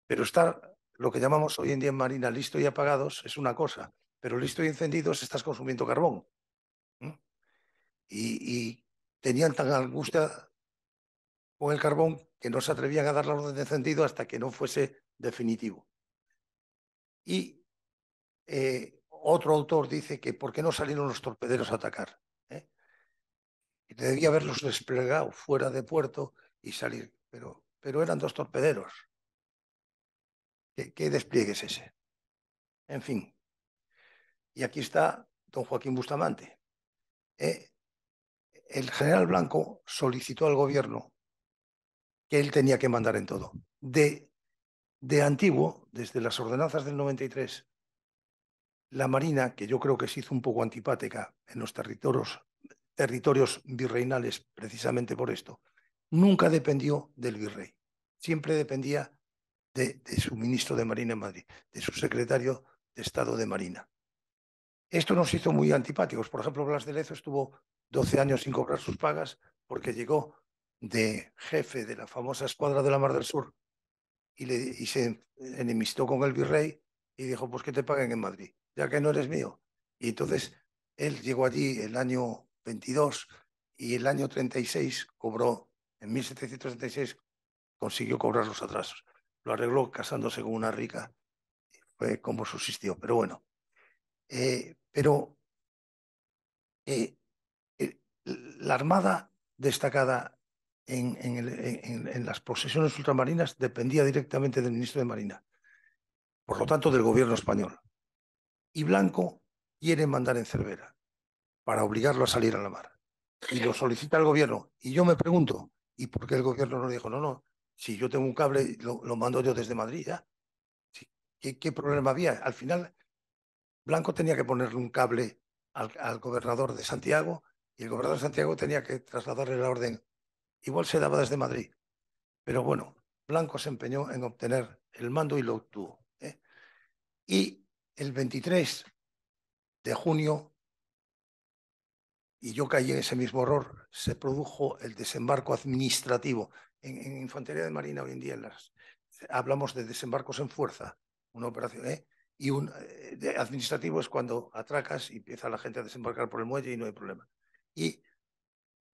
Pero estar lo que llamamos hoy en día en Marina listo y apagados es una cosa, pero listo y encendidos estás consumiendo carbón. Y, y tenían tan angustia con el carbón que no se atrevían a dar la orden de encendido hasta que no fuese definitivo. Y eh, otro autor dice que ¿por qué no salieron los torpederos a atacar? ¿eh? debía haberlos desplegado fuera de puerto y salir, pero, pero eran dos torpederos. ¿Qué, despliegue es ese? En fin. Y aquí está don Joaquín Bustamante. ¿eh? El general Blanco solicitó al gobierno que él tenía que mandar en todo. De de antiguo, desde las ordenanzas del 93, la Marina, que yo creo que se hizo un poco antipática en los territorios, territorios virreinales precisamente por esto, nunca dependió del virrey. Siempre dependía de, su ministro de Marina en Madrid, de su secretario de Estado de Marina. Esto nos hizo muy antipáticos. Por ejemplo, Blas de Lezo estuvo 12 años sin cobrar sus pagas porque llegó de jefe de la famosa escuadra de la Mar del Sur y, le, y se enemistó con el virrey y dijo, pues que te paguen en Madrid, ya que no eres mío. Y entonces él llegó allí el año 22 y el año 36 cobró, en 1736 consiguió cobrar los atrasos. Lo arregló casándose con una rica, fue como subsistió, pero bueno. Eh, pero eh, la armada destacada en, las posesiones ultramarinas dependía directamente del ministro de Marina, por lo tanto del gobierno español. Y Blanco quiere mandar en Cervera para obligarlo a salir a la mar. Y lo solicita el gobierno. Y yo me pregunto, ¿y por qué el gobierno no dijo, no, no, si yo tengo un cable, lo, mando yo desde Madrid ya? ¿Qué, problema había? Al final, Blanco tenía que ponerle un cable al gobernador de Santiago y el gobernador de Santiago tenía que trasladarle la orden Igual se daba desde Madrid. Pero bueno, Blanco se empeñó en obtener el mando y lo obtuvo. ¿eh? Y el 23 de junio, y yo caí en ese mismo horror, se produjo el desembarco administrativo. En, Infantería de Marina hoy en día hablamos de desembarcos en fuerza, una operación. ¿eh? Y un eh, administrativo es cuando atracas y empieza la gente a desembarcar por el muelle y no hay problema. Y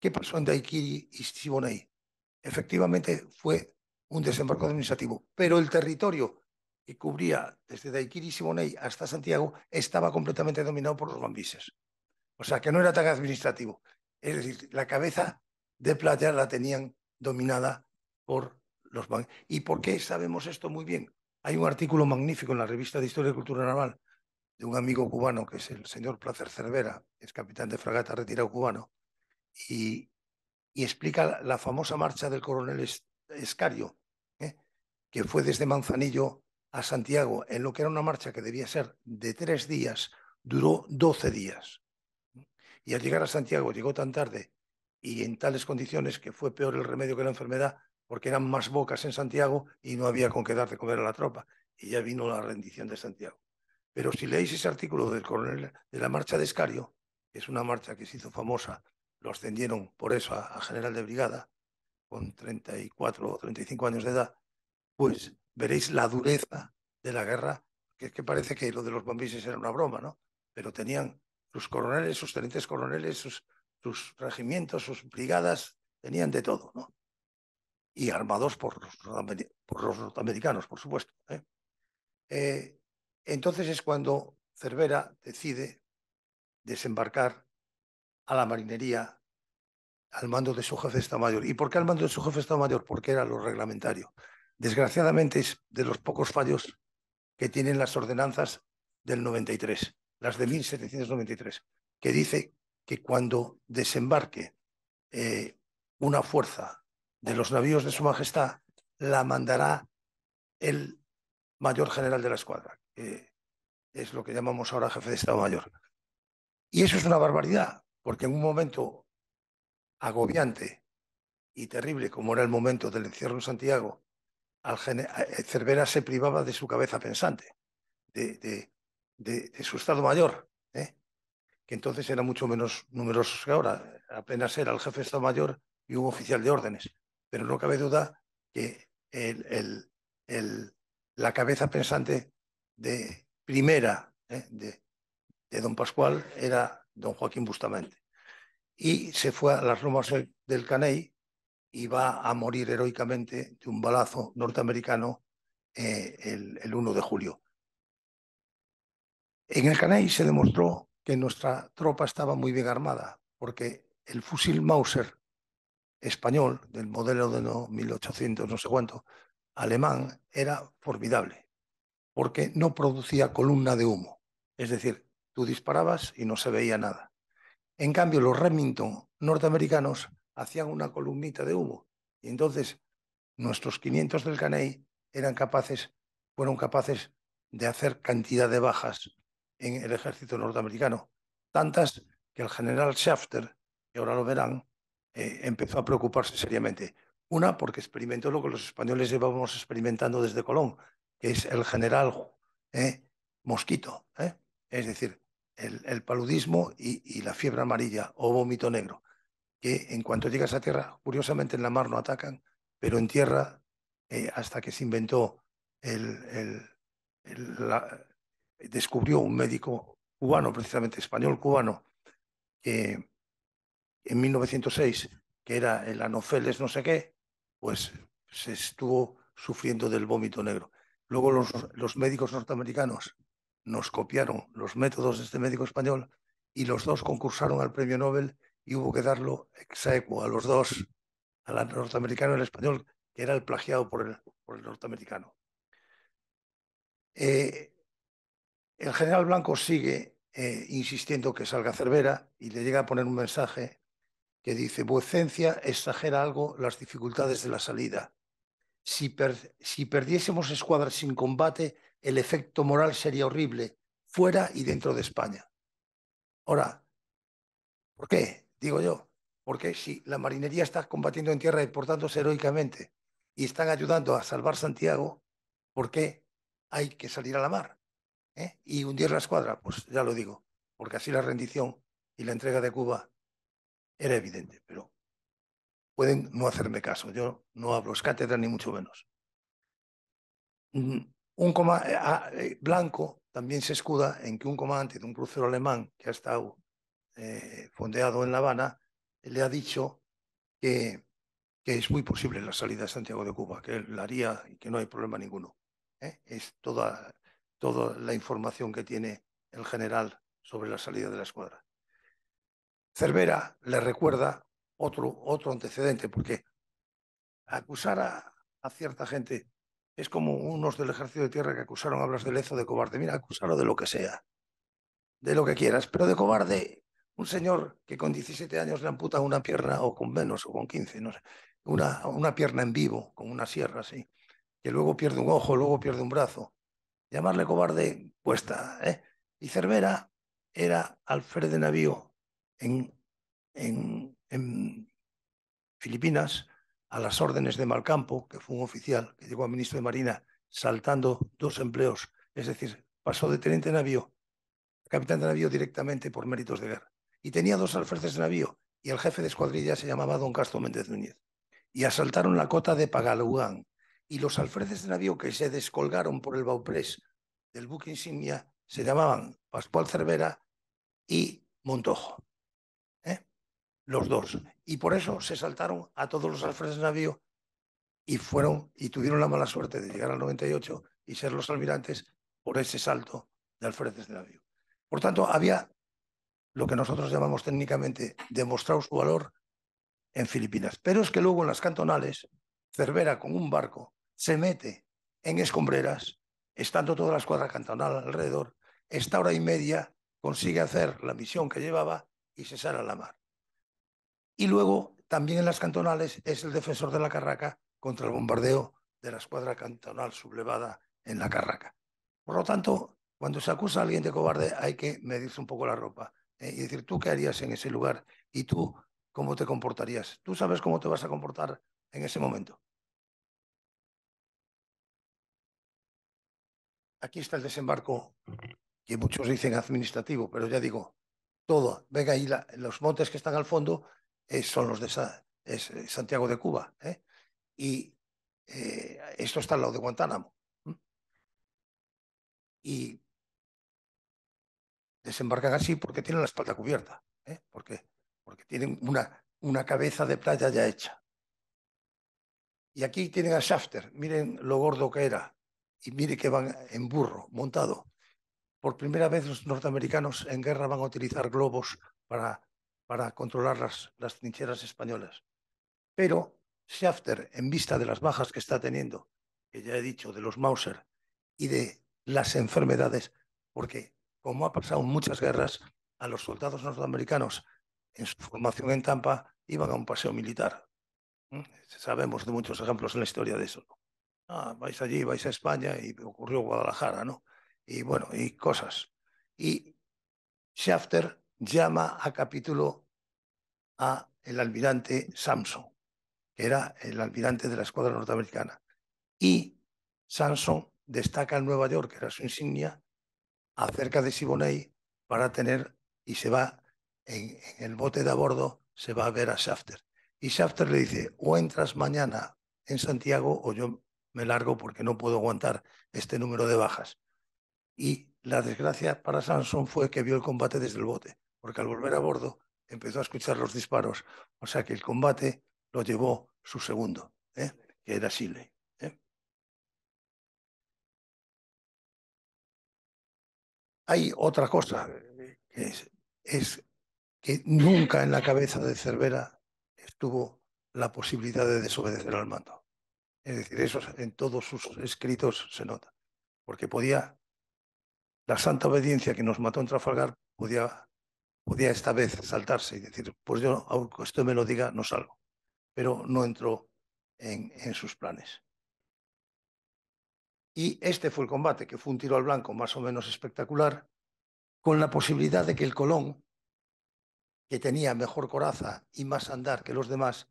¿Qué pasó en Daikiri y Siboney? Efectivamente fue un desembarco administrativo, pero el territorio que cubría desde Daikiri y Siboney hasta Santiago estaba completamente dominado por los bambises. O sea, que no era tan administrativo. Es decir, la cabeza de playa la tenían dominada por los bambises. ¿Y por qué sabemos esto muy bien? Hay un artículo magnífico en la revista de Historia y Cultura Naval de un amigo cubano, que es el señor Placer Cervera, es capitán de fragata retirado cubano, y, explica la, famosa marcha del coronel Escario, ¿eh? que fue desde Manzanillo a Santiago, en lo que era una marcha que debía ser de tres días, duró doce días. Y al llegar a Santiago llegó tan tarde y en tales condiciones que fue peor el remedio que la enfermedad, porque eran más bocas en Santiago y no había con qué dar de comer a la tropa. Y ya vino la rendición de Santiago. Pero si leéis ese artículo del coronel de la marcha de Escario, es una marcha que se hizo famosa lo ascendieron por eso a, general de brigada con 34 o 35 años de edad, pues veréis la dureza de la guerra, que es que parece que lo de los bombises era una broma, ¿no? Pero tenían sus coroneles, sus tenientes coroneles, sus, regimientos, sus brigadas, tenían de todo, ¿no? Y armados por los, norteamericanos, por supuesto. ¿eh? Eh, entonces es cuando Cervera decide desembarcar a la marinería al mando de su jefe de Estado Mayor. ¿Y por qué al mando de su jefe de Estado Mayor? Porque era lo reglamentario. Desgraciadamente es de los pocos fallos que tienen las ordenanzas del 93, las de 1793, que dice que cuando desembarque eh, una fuerza de los navíos de su majestad, la mandará el mayor general de la escuadra, que es lo que llamamos ahora jefe de Estado Mayor. Y eso es una barbaridad, porque en un momento agobiante y terrible como era el momento del encierro en Santiago, eh, Cervera se privaba de su cabeza pensante, de, su estado mayor, ¿eh? que entonces era mucho menos numeroso que ahora. Apenas era el jefe de estado mayor y un oficial de órdenes. Pero no cabe duda que la cabeza pensante de primera ¿eh? de, de don Pascual era don Joaquín Bustamante y se fue a las ruinas del Caney y va a morir heroicamente de un balazo norteamericano eh, el, 1 de julio. En el Caney se demostró que nuestra tropa estaba muy bien armada, porque el fusil Mauser español, del modelo de 1800, no sé cuánto, alemán, era formidable, porque no producía columna de humo. Es decir, tú disparabas y no se veía nada en cambio, los Remington norteamericanos hacían una columnita de humo. Y entonces nuestros 500 del Caney eran capaces, fueron capaces de hacer cantidad de bajas en el ejército norteamericano. Tantas que el general Shafter, que ahora lo verán, eh, empezó a preocuparse seriamente. Una, porque experimentó lo que los españoles llevábamos experimentando desde Colón, que es el general eh, Mosquito. Eh. Es decir, el, paludismo y, la fiebre amarilla o vómito negro, que en cuanto llegas a tierra, curiosamente en la mar no atacan, pero en tierra, eh, hasta que se inventó el, descubrió un médico cubano, precisamente español cubano, que en 1906, que era el anofeles no sé qué, pues se estuvo sufriendo del vómito negro. Luego los médicos norteamericanos nos copiaron los métodos de este médico español y los dos concursaron al premio Nobel y hubo que darlo aequo a los dos, al norteamericano y al español, que era el plagiado por el, por el norteamericano. Eh, el general Blanco sigue eh, insistiendo que salga Cervera y le llega a poner un mensaje que dice, vuecencia exagera algo las dificultades de la salida. Si, si perdiésemos escuadras sin combate, el efecto moral sería horrible fuera y dentro de España. Ahora, ¿por qué? Digo yo, porque si la marinería está combatiendo en tierra y portándose heroicamente y están ayudando a salvar Santiago, ¿por qué hay que salir a la mar? Eh? Y hundir la escuadra, pues ya lo digo, porque así la rendición y la entrega de Cuba era evidente, pero pueden no hacerme caso, yo no hablo escátedra, ni mucho menos. Mm, eh, ah, eh, blanco también se escuda en que un comandante de un crucero alemán que ha estado eh, fondeado en La Habana le ha dicho que, es muy posible la salida de Santiago de Cuba, que él la haría y que no hay problema ninguno. Es toda, toda la información que tiene el general sobre la salida de la escuadra. Cervera le recuerda otro, otro antecedente, porque acusar a cierta gente es como unos del ejército de tierra que acusaron a Blas de Lezo de cobarde. Mira, acusarlo de lo que sea, de lo que quieras, pero de cobarde. Un señor que con 17 años le amputa una pierna, o con menos, o con 15, no sé, una, una pierna en vivo, con una sierra así, que luego pierde un ojo, luego pierde un brazo. Llamarle cobarde cuesta. ¿eh? Y Cervera era Alfred de Navío en Filipinas, a las órdenes de Malcampo, que fue un oficial que llegó a ministro de Marina saltando dos empleos, es decir, pasó de teniente de navío a capitán de navío directamente por méritos de guerra. Y tenía dos alféreces de navío y el jefe de escuadrilla se llamaba don Castro Méndez Núñez. Y asaltaron la cota de Pagalugán y los alféreces de navío que se descolgaron por el bauprés del buque insignia se llamaban Pascual Cervera y Montojo los dos. Y por eso se saltaron a todos los de navío y fueron y tuvieron la mala suerte de llegar al 98 y ser los almirantes por ese salto de Alfredes de navío. Por tanto, había lo que nosotros llamamos técnicamente demostrado su valor en Filipinas. Pero es que luego en las cantonales, Cervera con un barco se mete en escombreras, estando toda la escuadra cantonal alrededor, esta hora y media consigue hacer la misión que llevaba y se sale a la mar. Y luego, también en las cantonales, es el defensor de la Carraca contra el bombardeo de la escuadra cantonal sublevada en la Carraca. Por lo tanto, cuando se acusa a alguien de cobarde, hay que medirse un poco la ropa eh, y decir, ¿tú qué harías en ese lugar? Y tú, ¿cómo te comportarías? Tú sabes cómo te vas a comportar en ese momento. Aquí está el desembarco, que muchos dicen administrativo, pero ya digo, todo. venga ahí los montes que están al fondo, eh, son los de eh, Santiago de Cuba. ¿eh? Y esto está al lado de Guantánamo. Y desembarcan así porque tienen la espalda cubierta, porque, porque tienen una, una cabeza de playa ya hecha. Y aquí tienen a Shafter, miren lo gordo que era, y mire que van en burro, montado. Por primera vez los norteamericanos en guerra van a utilizar globos para para controlar las, las trincheras españolas. Pero Shafter, en vista de las bajas que está teniendo, que ya he dicho, de los Mauser y de las enfermedades, porque como ha pasado en muchas guerras, a los soldados norteamericanos en su formación en Tampa iban a un paseo militar. ¿Mm? Sabemos de muchos ejemplos en la historia de eso. Ah, vais allí, vais a España y ocurrió Guadalajara, ¿no? Y bueno, y cosas. Y Shafter llama a capítulo a el almirante Samson, que era el almirante de la escuadra norteamericana. Y Samson destaca en Nueva York, que era su insignia, acerca de Siboney para tener, y se va en, en, el bote de a bordo, se va a ver a Shafter. Y Shafter le dice, o entras mañana en Santiago o yo me largo porque no puedo aguantar este número de bajas. Y la desgracia para Samson fue que vio el combate desde el bote porque al volver a bordo empezó a escuchar los disparos. O sea que el combate lo llevó su segundo, ¿eh? que era Chile. ¿eh? Hay otra cosa que es, es que nunca en la cabeza de Cervera estuvo la posibilidad de desobedecer al mando. Es decir, eso en todos sus escritos se nota, porque podía, la santa obediencia que nos mató en Trafalgar podía podía esta vez saltarse y decir, pues yo, aunque usted me lo diga, no salgo. Pero no entró en, sus planes. Y este fue el combate, que fue un tiro al blanco más o menos espectacular, con la posibilidad de que el Colón, que tenía mejor coraza y más andar que los demás,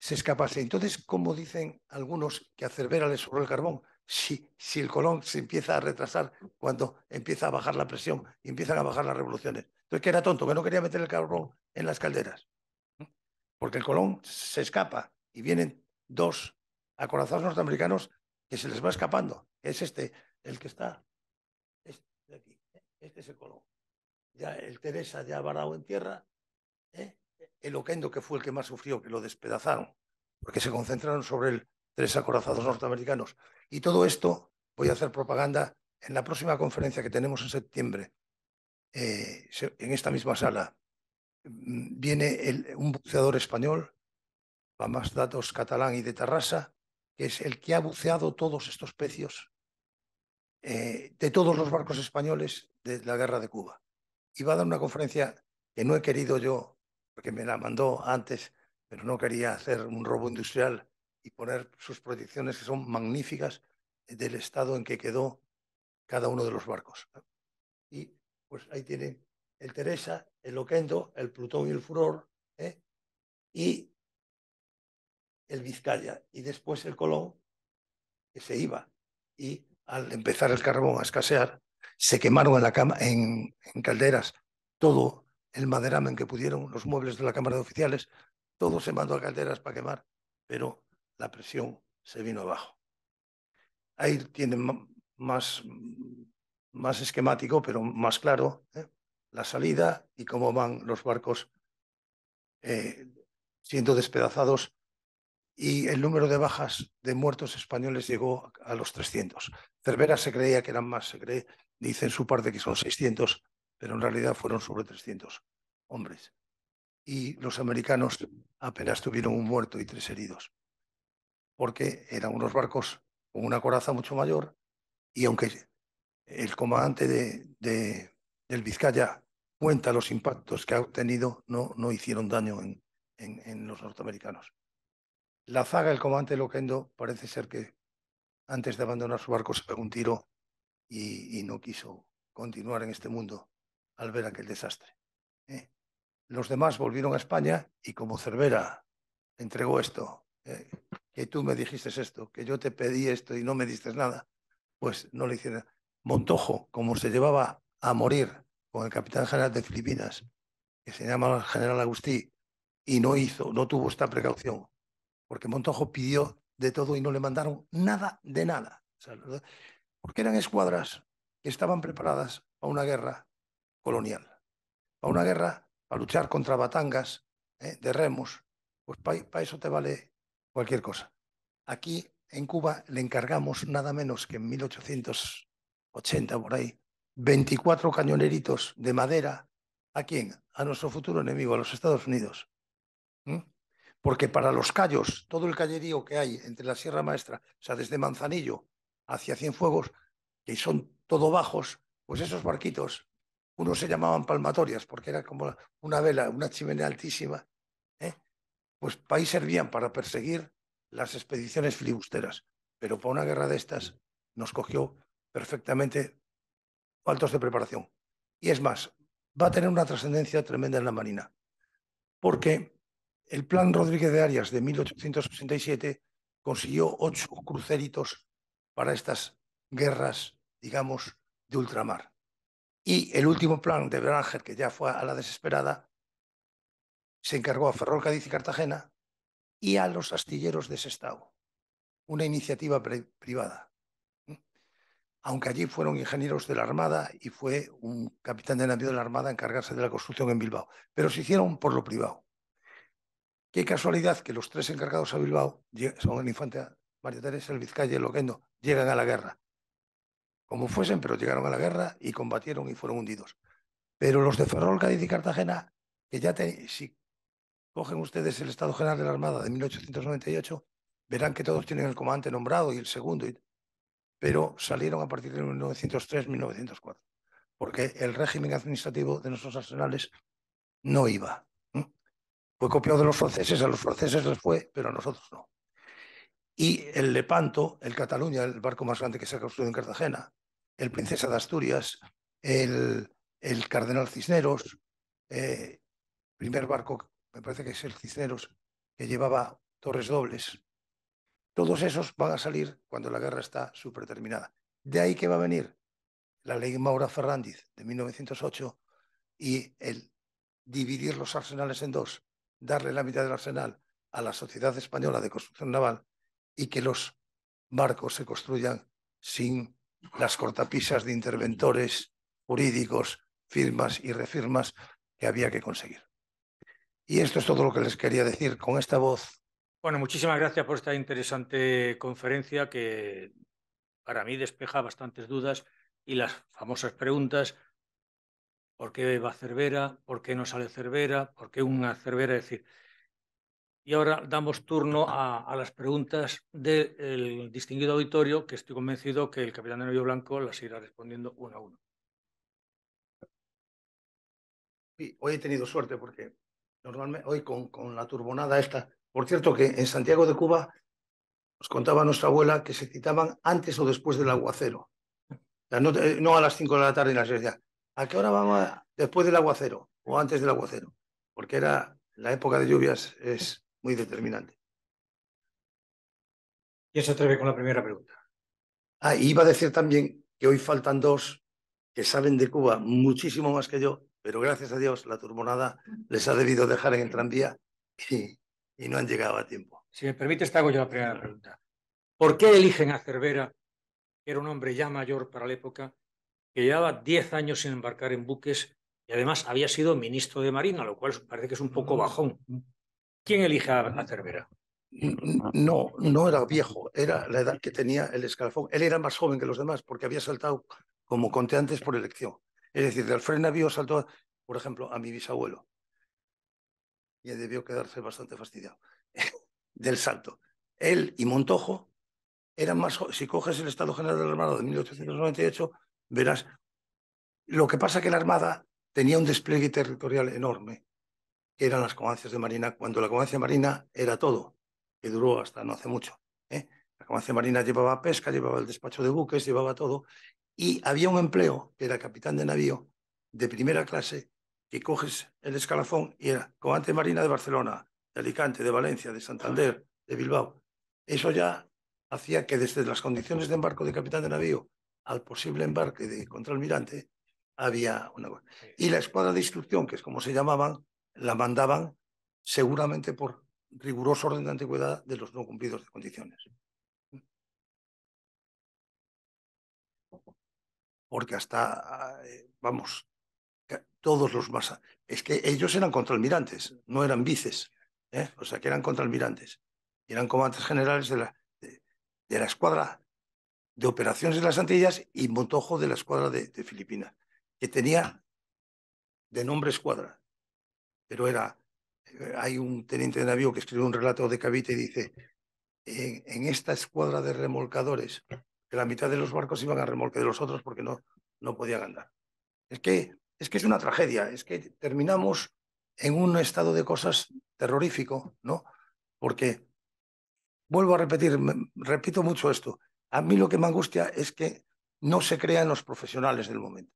se escapase. Entonces, como dicen algunos, que a Cervera le sobró el carbón, si, el Colón se empieza a retrasar cuando empieza a bajar la presión y empiezan a bajar las revoluciones. Entonces, que era tonto, que no quería meter el carbón en las calderas. Porque el Colón se escapa y vienen dos acorazados norteamericanos que se les va escapando. Es este, el que está. Este de aquí. ¿eh? Este es el Colón Ya el Teresa ya varado en tierra. ¿eh? El Oquendo, que fue el que más sufrió, que lo despedazaron, porque se concentraron sobre el tres acorazados norteamericanos y todo esto voy a hacer propaganda en la próxima conferencia que tenemos en septiembre, eh, en esta misma sala. Mm, viene un buceador español, va más datos catalán y de Tarrasa, que es el que ha buceado todos estos pecios eh, de todos los barcos españoles de la guerra de Cuba. Y va a dar una conferencia que no he querido yo, porque me la mandó antes, pero no quería hacer un robo industrial y poner sus proyecciones que son magníficas del estado en que quedó cada uno de los barcos. Y pues ahí tiene el Teresa, el Oquendo, el Plutón y el Furor, ¿eh? y el Vizcaya, y después el Colón, que se iba. Y al empezar el carbón a escasear, se quemaron en, la cama, en, en calderas todo el maderamen que pudieron, los muebles de la Cámara de Oficiales, todo se mandó a calderas para quemar, pero la presión se vino abajo. Ahí tienen más, más esquemático, pero más claro, ¿eh? la salida y cómo van los barcos eh, siendo despedazados. Y el número de bajas de muertos españoles llegó a los 300. Cervera se creía que eran más, se cree, dice en su parte que son 600, pero en realidad fueron sobre 300 hombres. Y los americanos apenas tuvieron un muerto y tres heridos porque eran unos barcos con una coraza mucho mayor y aunque el comandante de, del Vizcaya cuenta los impactos que ha obtenido, no, no hicieron daño en, los norteamericanos. La zaga del comandante Loquendo parece ser que antes de abandonar su barco se pegó un tiro y, no quiso continuar en este mundo al ver aquel desastre. ¿eh? Los demás volvieron a España y como Cervera entregó esto que tú me dijiste esto, que yo te pedí esto y no me diste nada, pues no le hicieron. Montojo, como se llevaba a morir con el capitán general de Filipinas, que se llama general Agustí, y no hizo, no tuvo esta precaución, porque Montojo pidió de todo y no le mandaron nada de nada. Porque eran escuadras que estaban preparadas a una guerra colonial, a una guerra, a luchar contra batangas eh, de remos. Pues para eso te vale cualquier cosa. Aquí en Cuba le encargamos nada menos que en 1880 por ahí 24 cañoneritos de madera a quién? A nuestro futuro enemigo, a los Estados Unidos. Porque para los callos, todo el callerío que hay entre la Sierra Maestra, o sea, desde Manzanillo hacia Cienfuegos, que son todo bajos, pues esos barquitos, unos se llamaban palmatorias, porque era como una vela, una chimenea altísima, pues país servían para perseguir las expediciones filibusteras. Pero para una guerra de estas nos cogió perfectamente faltos de preparación. Y es más, va a tener una trascendencia tremenda en la Marina, porque el Plan Rodríguez de Arias de 1867 consiguió ocho cruceritos para estas guerras, digamos, de ultramar. Y el último plan de Beranger, que ya fue a la desesperada, se encargó a Ferrol Cádiz y Cartagena y a los astilleros de Sestao, una iniciativa privada. Aunque allí fueron ingenieros de la Armada y fue un capitán de navío de la Armada encargarse de la construcción en Bilbao, pero se hicieron por lo privado. Qué casualidad que los tres encargados a Bilbao, son el infante María Teresa, el Vizcaya y el Loquendo, llegan a la guerra. Como fuesen, pero llegaron a la guerra y combatieron y fueron hundidos. Pero los de Ferrol, Cádiz y Cartagena, que ya tenían... Cogen ustedes el Estado General de la Armada de 1898, verán que todos tienen el comandante nombrado y el segundo, pero salieron a partir de 1903-1904, porque el régimen administrativo de nuestros arsenales no iba. Fue copiado de los franceses, a los franceses les fue, pero a nosotros no. Y el Lepanto, el Cataluña, el barco más grande que se ha construido en Cartagena, el Princesa de Asturias, el, Cardenal Cisneros, eh, primer barco me parece que es el Cisneros, que llevaba torres dobles. Todos esos van a salir cuando la guerra está superterminada. De ahí que va a venir la ley Maura Ferrandiz de 1908 y el dividir los arsenales en dos, darle la mitad del arsenal a la Sociedad Española de Construcción Naval y que los barcos se construyan sin las cortapisas de interventores jurídicos, firmas y refirmas que había que conseguir. Y esto es todo lo que les quería decir con esta voz. Bueno, muchísimas gracias por esta interesante conferencia que para mí despeja bastantes dudas y las famosas preguntas. ¿Por qué va Cervera? ¿Por qué no sale Cervera? ¿Por qué una Cervera? Es decir, y ahora damos turno a, las preguntas del distinguido auditorio, que estoy convencido que el capitán de Novio Blanco las irá respondiendo uno a uno. hoy he tenido suerte porque normalmente hoy con, la turbonada esta. Por cierto, que en Santiago de Cuba nos contaba nuestra abuela que se citaban antes o después del aguacero. Eh, no, a las 5 de la tarde en la ya ¿A qué hora vamos después del aguacero o antes del aguacero? Porque era la época de lluvias es muy determinante. y se atreve con la primera pregunta? Ah, iba a decir también que hoy faltan dos que saben de Cuba muchísimo más que yo pero gracias a Dios la turbonada les ha debido dejar en el tranvía y, no han llegado a tiempo. Si me permite, esta hago yo la primera pregunta. ¿Por qué eligen a Cervera, que era un hombre ya mayor para la época, que llevaba 10 años sin embarcar en buques y además había sido ministro de Marina, lo cual parece que es un poco mm. bajón? ¿Quién elige a Cervera? No, no era viejo, era la edad que tenía el escalafón. Él era más joven que los demás porque había saltado, como conté antes, por elección. Es decir, de Alfred Navío saltó, por ejemplo, a mi bisabuelo. Y él debió quedarse bastante fastidiado <laughs> del salto. Él y Montojo eran más. Si coges el Estado General de la Armada de 1898, verás. Lo que pasa que la Armada tenía un despliegue territorial enorme, que eran las comandancias de Marina, cuando la comandancia Marina era todo, que duró hasta no hace mucho. La Marina llevaba pesca, llevaba el despacho de buques, llevaba todo. Y había un empleo, que era capitán de navío de primera clase, que coges el escalafón y era Comandante Marina de Barcelona, de Alicante, de Valencia, de Santander, de Bilbao. Eso ya hacía que desde las condiciones de embarco de capitán de navío al posible embarque de contralmirante había una y la escuadra de instrucción que es como se llamaban la mandaban seguramente por riguroso orden de antigüedad de los no cumplidos de condiciones. porque hasta, ah, eh, vamos, todos los más... Es que ellos eran contraalmirantes, no eran vices, ¿eh? o sea, que eran contraalmirantes. Eran comandantes generales de la, de, la escuadra de operaciones de las Antillas y Montojo de la escuadra de, Filipinas, que tenía de nombre escuadra, pero era... Eh, hay un teniente de navío que escribe un relato de Cavite y dice, en esta escuadra de remolcadores que la mitad de los barcos iban a remolque de los otros porque no, no podían andar. Es que, es que es una tragedia, es que terminamos en un estado de cosas terrorífico, ¿no? Porque, vuelvo a repetir, repito mucho esto, a mí lo que me angustia es que no se crean los profesionales del momento.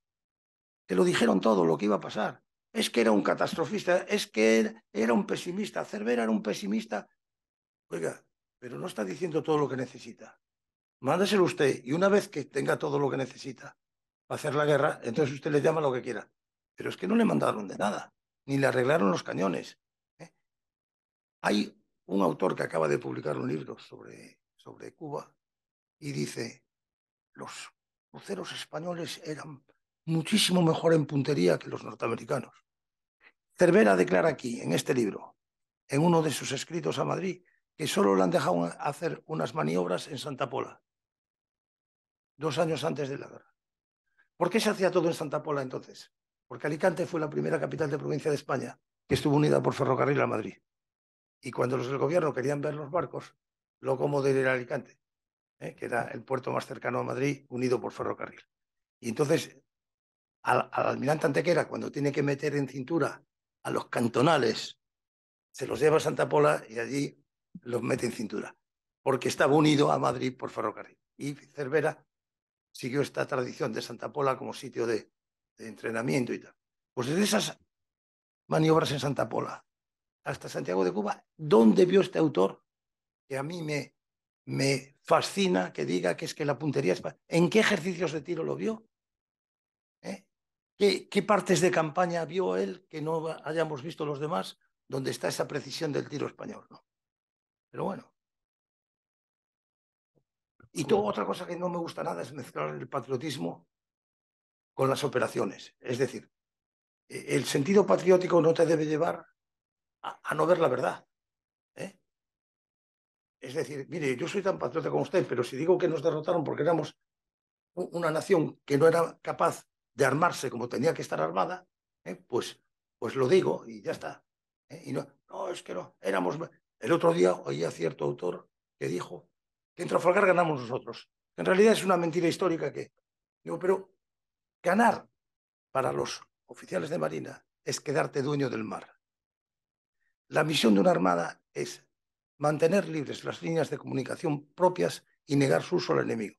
Te lo dijeron todo lo que iba a pasar. Es que era un catastrofista, es que era un pesimista, Cervera era un pesimista. Oiga, pero no está diciendo todo lo que necesita. Mándaselo usted y una vez que tenga todo lo que necesita para hacer la guerra, entonces usted le llama lo que quiera. Pero es que no le mandaron de nada, ni le arreglaron los cañones. ¿eh? Hay un autor que acaba de publicar un libro sobre, sobre Cuba y dice, los cruceros españoles eran muchísimo mejor en puntería que los norteamericanos. Cervera declara aquí, en este libro, en uno de sus escritos a Madrid, que solo le han dejado hacer unas maniobras en Santa Pola dos años antes de la guerra. ¿Por qué se hacía todo en Santa Pola entonces? Porque Alicante fue la primera capital de provincia de España que estuvo unida por ferrocarril a Madrid. Y cuando los del gobierno querían ver los barcos, lo cómodo era Alicante, ¿eh? que era el puerto más cercano a Madrid, unido por ferrocarril. Y entonces, al, al almirante Antequera, cuando tiene que meter en cintura a los cantonales, se los lleva a Santa Pola y allí los mete en cintura, porque estaba unido a Madrid por ferrocarril. Y Cervera siguió esta tradición de Santa Pola como sitio de, entrenamiento y tal. Pues desde esas maniobras en Santa Pola hasta Santiago de Cuba, ¿dónde vio este autor que a mí me, me fascina que diga que es que la puntería es... ¿En qué ejercicios de tiro lo vio? ¿Eh? ¿Qué, partes de campaña vio él que no hayamos visto los demás donde está esa precisión del tiro español? ¿no? Pero bueno, y otra cosa que no me gusta nada es mezclar el patriotismo con las operaciones. Es decir, e, el sentido patriótico no te debe llevar a, no ver la verdad. ¿eh? Es decir, mire, yo soy tan patriota como usted, pero si digo que nos derrotaron porque éramos una nación que no era capaz de armarse como tenía que estar armada, ¿eh? pues, pues lo digo y ya está. ¿eh? Y no, no, es que no, éramos... El otro día oía cierto autor que dijo que en ganamos nosotros. En realidad es una mentira histórica que... Digo, pero ganar para los oficiales de Marina es quedarte dueño del mar. La misión de una armada es mantener libres las líneas de comunicación propias y negar su uso al enemigo.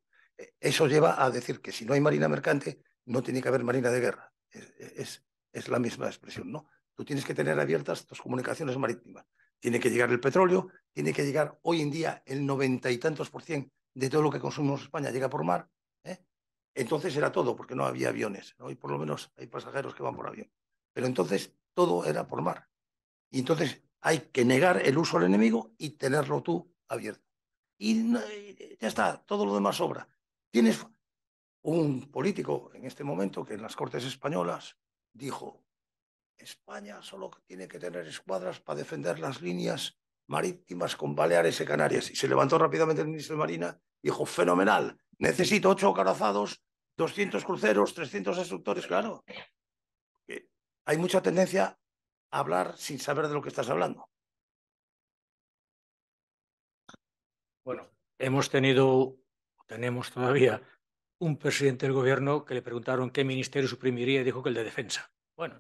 Eso lleva a decir que si no hay marina mercante, no tiene que haber marina de guerra. Es, es la misma expresión, ¿no? Tú tienes que tener abiertas tus comunicaciones marítimas. Tiene que llegar el petróleo, tiene que llegar hoy en día el noventa y tantos por cien de todo lo que consumimos en España llega por mar. ¿eh? Entonces era todo, porque no había aviones. Hoy por lo menos hay pasajeros que van por avión. Pero entonces todo era por mar. Y entonces hay que negar el uso al enemigo y tenerlo tú abierto. Y, y eh, ya está, todo lo demás sobra. Tienes un político en este momento que en las Cortes Españolas dijo, España solo tiene que tener escuadras para defender las líneas marítimas con Baleares y Canarias. Y se levantó rápidamente el ministro de Marina y dijo, fenomenal, necesito ocho carazados, 200 cruceros, 300 destructores, claro. Hay mucha tendencia a hablar sin saber de lo que estás hablando. Bueno, hemos tenido, tenemos todavía un presidente del gobierno que le preguntaron qué ministerio suprimiría y dijo que el de defensa. Bueno,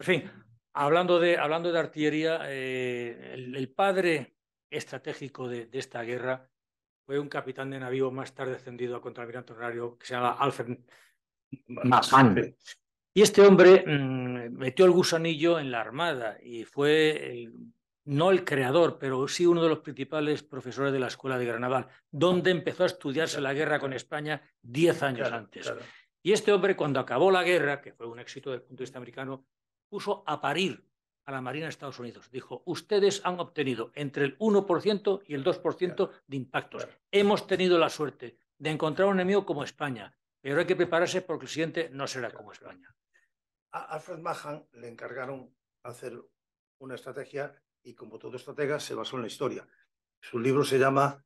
en fin, hablando de, hablando de artillería, eh, el, padre estratégico de, esta guerra fue un capitán de navío más tarde ascendido a contraalmirante honorario que se llama Alfred Massandre. Y este hombre mm, metió el gusanillo en la Armada y fue no el creador, pero sí uno de los principales profesores de la Escuela de Granada, donde empezó a estudiarse la guerra con España diez años antes. Y este hombre, cuando acabó la guerra, que fue un éxito del punto de vista americano, puso a parir a la Marina de Estados Unidos. Dijo, ustedes han obtenido entre el 1% y el 2% de impactos. Hemos tenido la suerte de encontrar un enemigo como España, pero hay que prepararse porque el siguiente no será como España. A Alfred Mahan le encargaron hacer una estrategia y como todo estratega se basó en la historia. Su libro se llama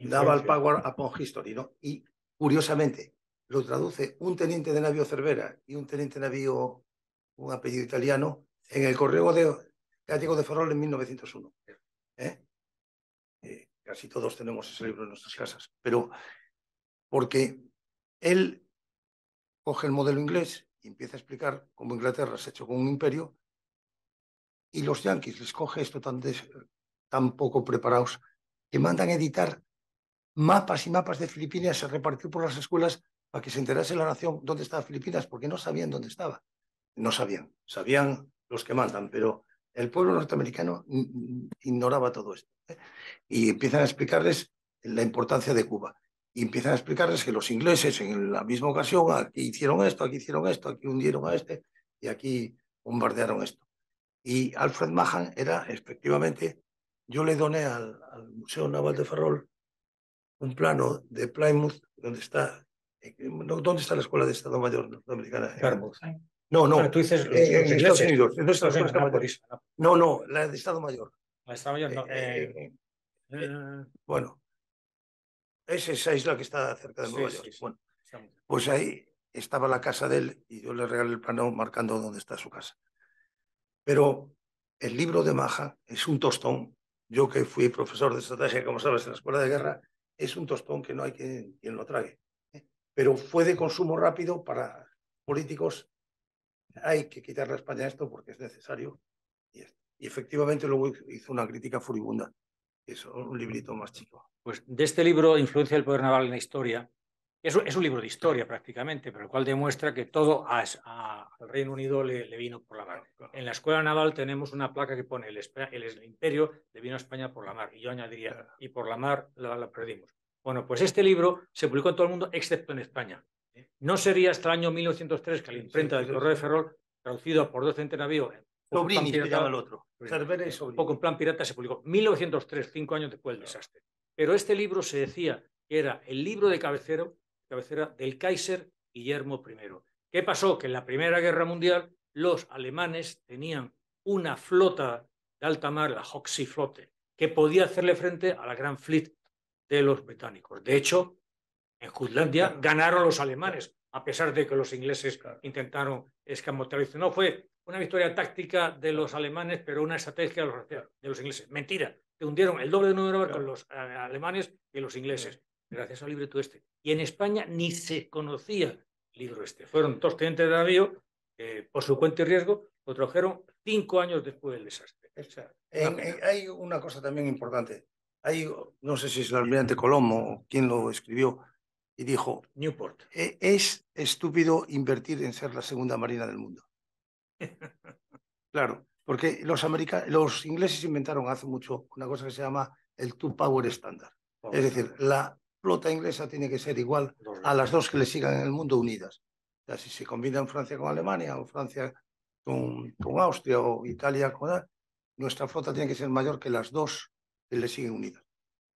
Naval Power Upon History, Y curiosamente lo traduce un teniente de navío Cervera y un teniente de navío un apellido italiano, en el correo de gallego de Ferrol en 1901. ¿eh? ¿Eh? casi todos tenemos ese libro en nuestras casas, pero porque él coge el modelo inglés y empieza a explicar cómo Inglaterra se ha hecho con un imperio y los yanquis les coge esto tan, poco preparados que mandan editar mapas y mapas de Filipinas se repartió por las escuelas para que se enterase la nación dónde estaba Filipinas, porque no sabían dónde estaba no sabían, sabían los que mandan, pero el pueblo norteamericano ignoraba todo esto. ¿eh? Y empiezan a explicarles la importancia de Cuba. Y empiezan a explicarles que los ingleses en la misma ocasión aquí hicieron esto, aquí hicieron esto, aquí hundieron a este y aquí bombardearon esto. Y Alfred Mahan era efectivamente, yo le doné al, Museo Naval de Ferrol un plano de Plymouth, donde está, eh, ¿dónde está la Escuela de Estado Mayor Norteamericana? Plymouth. No, no. Estados Unidos. no, no, la de Estado Mayor. La de Estado Mayor, no. Eh, eh, eh, bueno, es esa isla que está cerca de Nueva York. Bueno, pues ahí estaba la casa de él y yo le regalé el plano marcando dónde está su casa. Pero el libro de Maja es un tostón. Yo que fui profesor de estrategia, como sabes, en la escuela de guerra, es un tostón que no hay quien lo trague. Pero fue de consumo rápido para políticos hay que quitarle a España esto porque es necesario. Y, efectivamente luego hizo una crítica furibunda, es un librito más chico. Pues de este libro, Influencia del Poder Naval en la Historia, es, un libro de historia prácticamente, pero el cual demuestra que todo al Reino Unido le, vino por la mar. En la escuela naval tenemos una placa que pone el, imperio le vino a España por la mar. Y yo añadiría, y por la mar la, la perdimos. Bueno, pues este libro se publicó en todo el mundo excepto en España. No sería extraño 1903 que la imprenta del Correo de Ferrol, traducida por docente navío, Sobrini el otro. Un eh, poco en plan pirata se publicó. 1903, cinco años después del desastre. Pero este libro se decía que era el libro de cabecero, cabecera del Kaiser Guillermo I. ¿Qué pasó? Que en la Primera Guerra Mundial los alemanes tenían una flota de alta mar, la Hoxie Flotte, que podía hacerle frente a la Gran Fleet de los británicos. De hecho, en Jutlandia ganaron los alemanes, a pesar de que los ingleses intentaron escamotear. no, fue una victoria táctica de los alemanes, pero una estrategia de los, ingleses. Mentira, que hundieron el doble de número con los eh, alemanes y los ingleses, gracias al libreto este. Y en España ni se conocía el libro este. Fueron dos tenientes de navío, eh, por su cuenta y riesgo, lo trajeron cinco años después del desastre. Eh, hay una cosa también importante. Hay, no sé si es el almirante Colombo o quien lo escribió, y dijo, Newport. E-, es estúpido invertir en ser la segunda marina del mundo. <laughs> claro, porque los, los ingleses inventaron hace mucho una cosa que se llama el Two Power Standard. es decir, la flota inglesa tiene que ser igual a las dos que le sigan en el mundo unidas. si se combinan Francia con Alemania o Francia con, con Austria o Italia con nuestra flota tiene que ser mayor que las dos que le siguen unidas.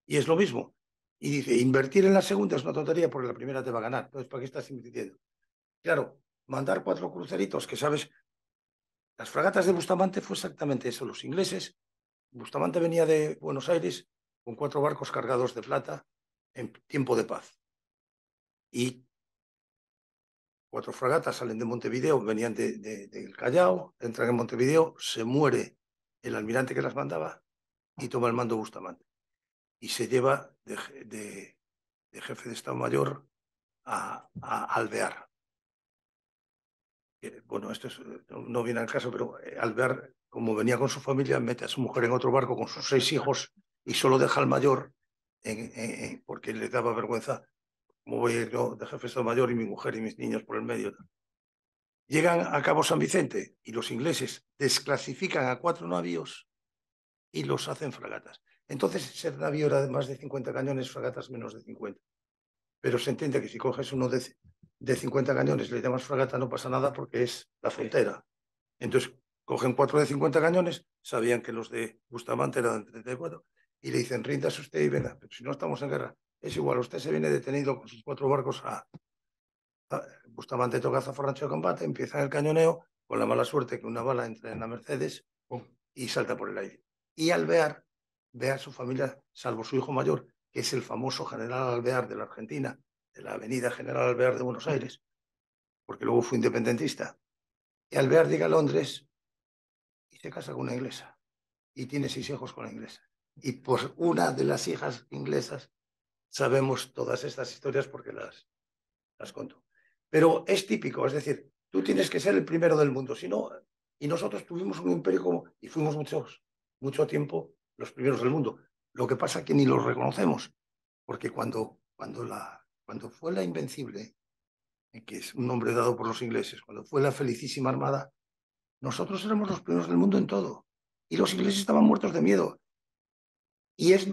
Y es lo mismo, y dice, invertir en la segunda es una tontería porque la primera te va a ganar. Entonces, ¿para qué estás invirtiendo? Claro, mandar cuatro cruceritos que sabes... Las fragatas de Bustamante fue exactamente eso. Los ingleses, Bustamante venía de Buenos Aires con cuatro barcos cargados de plata en tiempo de paz. Y cuatro fragatas salen de Montevideo, venían del de, Callao, entran en Montevideo, se muere el almirante que las mandaba y toma el mando Bustamante y se lleva de, jefe de Estado Mayor a, a Alvear. Eh, bueno, esto eh, no, viene al caso, pero eh, Alvear, como venía con su familia, mete a su mujer en otro barco con sus seis hijos y solo deja al mayor porque le daba vergüenza. como voy yo de jefe de Estado Mayor y mi mujer y mis niños por el medio? Llegan a Cabo San Vicente y los ingleses desclasifican a cuatro navíos y los hacen fragatas. Entonces, ser navío era de más de 50 cañones, fragatas menos de 50. Pero se entiende que si coges uno de, 50 cañones y le llamas fragata, no pasa nada porque es la frontera. Entonces, cogen cuatro de 50 cañones, sabían que los de Bustamante eran de 34, y le dicen, ríndase usted y venga, pero si no estamos en guerra, es igual, usted se viene detenido con sus cuatro barcos a, Bustamante toca zafarrancho de combate, empieza el cañoneo, con la mala suerte que una bala entra en la Mercedes y salta por el aire. Y al ver ve a su familia, salvo su hijo mayor, que es el famoso general Alvear de la Argentina, de la avenida General Alvear de Buenos Aires, porque luego fue independentista. Y Alvear llega a Londres y se casa con una inglesa y tiene seis hijos con la inglesa. Y por una de las hijas inglesas sabemos todas estas historias porque las, las contó. Pero es típico, es decir, tú tienes que ser el primero del mundo, si y nosotros tuvimos un imperio como, y fuimos muchos, mucho tiempo los primeros del mundo. Lo que pasa es que ni los reconocemos, porque cuando, cuando, la, fue la Invencible, que es un nombre dado por los ingleses, cuando fue la Felicísima Armada, nosotros éramos los primeros del mundo en todo. Y los ingleses estaban muertos de miedo. Y es,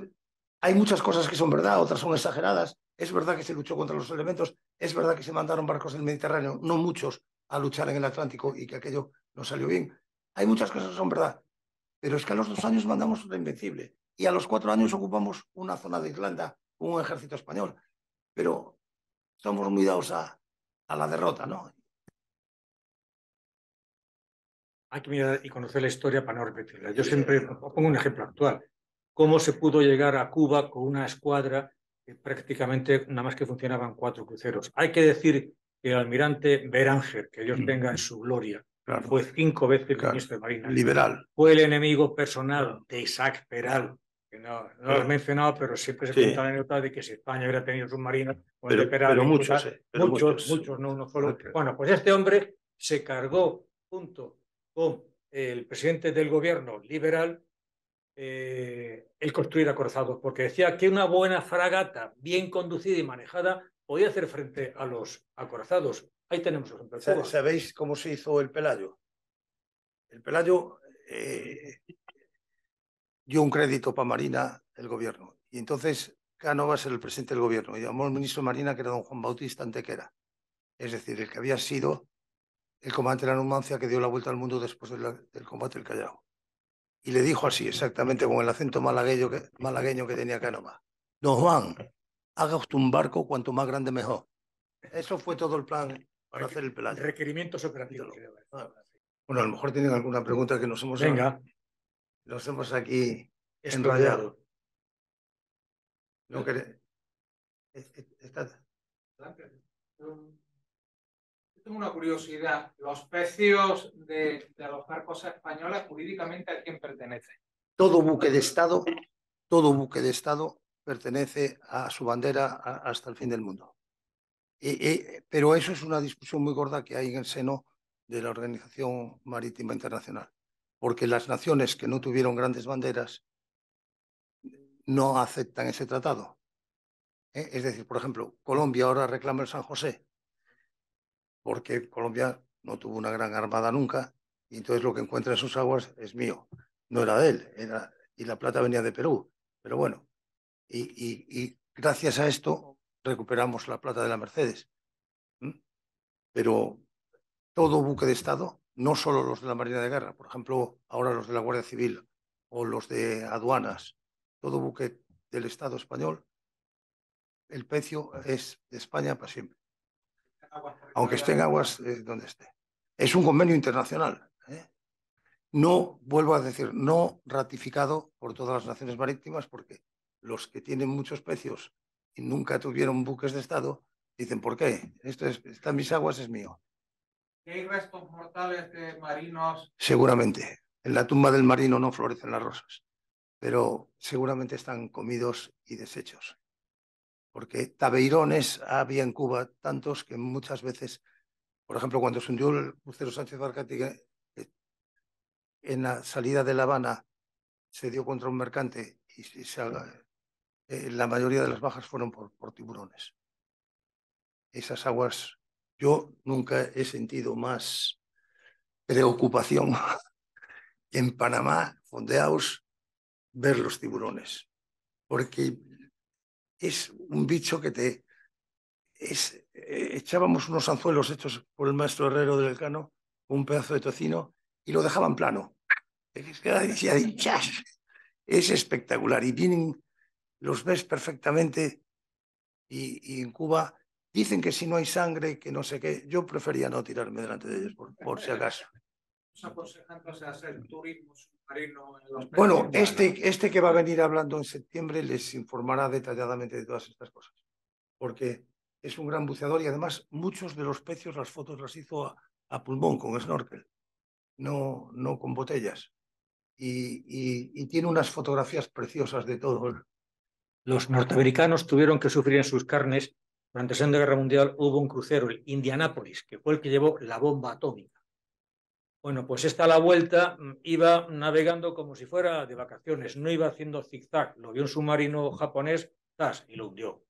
hay muchas cosas que son verdad, otras son exageradas. Es verdad que se luchó contra los elementos, es verdad que se mandaron barcos del Mediterráneo, no muchos, a luchar en el Atlántico y que aquello no salió bien. Hay muchas cosas que son verdad, pero es que a los dos años mandamos una invencible y a los cuatro años ocupamos una zona de Irlanda, un ejército español. Pero estamos muy dados a, la derrota, ¿no? Hay que mirar y conocer la historia para no repetirla. Yo siempre pongo un ejemplo actual. ¿Cómo se pudo llegar a Cuba con una escuadra que prácticamente nada más que funcionaban cuatro cruceros? Hay que decir que el almirante Beranger, que ellos mm. tenga en su gloria, fue cinco veces claro. ministro Marina. Liberal. Fue el enemigo personal de Isaac Peral. Que no, lo he mencionado, pero siempre se cuenta la anécdota de que si España hubiera tenido submarinos, pues pero, Peral, eh, muchos, muchos, muchos, no uno solo. Bueno, pues este hombre se cargó junto con el presidente del gobierno liberal eh, el construir acorazados, porque decía que una buena fragata, bien conducida y manejada, podía hacer frente a los acorazados. Ahí tenemos los ¿Sabéis cómo se hizo el Pelayo? El Pelayo eh, dio un crédito para Marina, el gobierno. Y entonces Cánovas era el presidente del gobierno. Y llamó al ministro de Marina, que era don Juan Bautista Antequera. Es decir, el que había sido el comandante de la Numancia que dio la vuelta al mundo después del combate del Callao. Y le dijo así, exactamente con el acento malagueño que, malagueño que tenía Cánovas. Don Juan, haga usted un barco cuanto más grande mejor. Eso fue todo el plan para hacer el pelaje. Requerimientos operativos. Ah, bueno, a lo mejor tienen alguna pregunta que nos hemos, Venga. Nos hemos aquí enrayado. No Está... Yo tengo una curiosidad. Los precios de, alojar cosas españolas, jurídicamente, ¿a quién pertenece Todo buque de Estado, todo buque de Estado pertenece a su bandera hasta el fin del mundo. Eh, eh, pero eso es una discusión muy gorda que hay en el seno de la Organización Marítima Internacional, porque las naciones que no tuvieron grandes banderas no aceptan ese tratado. ¿eh? Es decir, por ejemplo, Colombia ahora reclama el San José, porque Colombia no tuvo una gran armada nunca, y entonces lo que encuentra en sus aguas es mío. No era de él, era, y la plata venía de Perú. Pero bueno, y gracias a esto recuperamos la plata de la Mercedes. Pero todo buque de Estado, no solo los de la Marina de Guerra, por ejemplo, ahora los de la Guardia Civil o los de aduanas, todo buque del Estado español, el precio es de España para siempre. Aunque esté en aguas eh, donde esté. Es un convenio internacional. ¿eh? No, vuelvo a decir, no ratificado por todas las naciones marítimas, porque los que tienen muchos precios y nunca tuvieron buques de Estado, dicen, ¿por qué? Esto está mis aguas, es mío. ¿Hay restos de marinos? Seguramente. En la tumba del marino no florecen las rosas, pero seguramente están comidos y deshechos. Porque tabeirones había en Cuba tantos que muchas veces, por ejemplo, cuando se hundió el crucero Sánchez Barcati, eh, en la salida de La Habana se dio contra un mercante y se, se eh, la mayoría de las bajas fueron por, tiburones. Esas aguas, yo nunca he sentido más preocupación <laughs> en Panamá, fondeados, ver los tiburones, porque es un bicho que te... Es, eh, echábamos unos anzuelos hechos por el maestro Herrero del Cano, un pedazo de tocino, y lo dejaban plano. Es, <laughs> es espectacular y vienen los ves perfectamente y, en Cuba dicen que si no hay sangre, que no sé qué, yo prefería no tirarme delante de ellos por, si acaso. Bueno, este, este que va a venir hablando en septiembre les informará detalladamente de todas estas cosas, porque es un gran buceador y además muchos de los pecios las fotos las hizo a, pulmón con snorkel, no, no con botellas. Y, y, tiene unas fotografías preciosas de todo los norteamericanos tuvieron que sufrir en sus carnes. Durante la Segunda Guerra Mundial hubo un crucero, el Indianápolis, que fue el que llevó la bomba atómica. Bueno, pues esta a la vuelta mm, iba navegando como si fuera de vacaciones, no iba haciendo zigzag. Lo vio un submarino japonés, y lo hundió.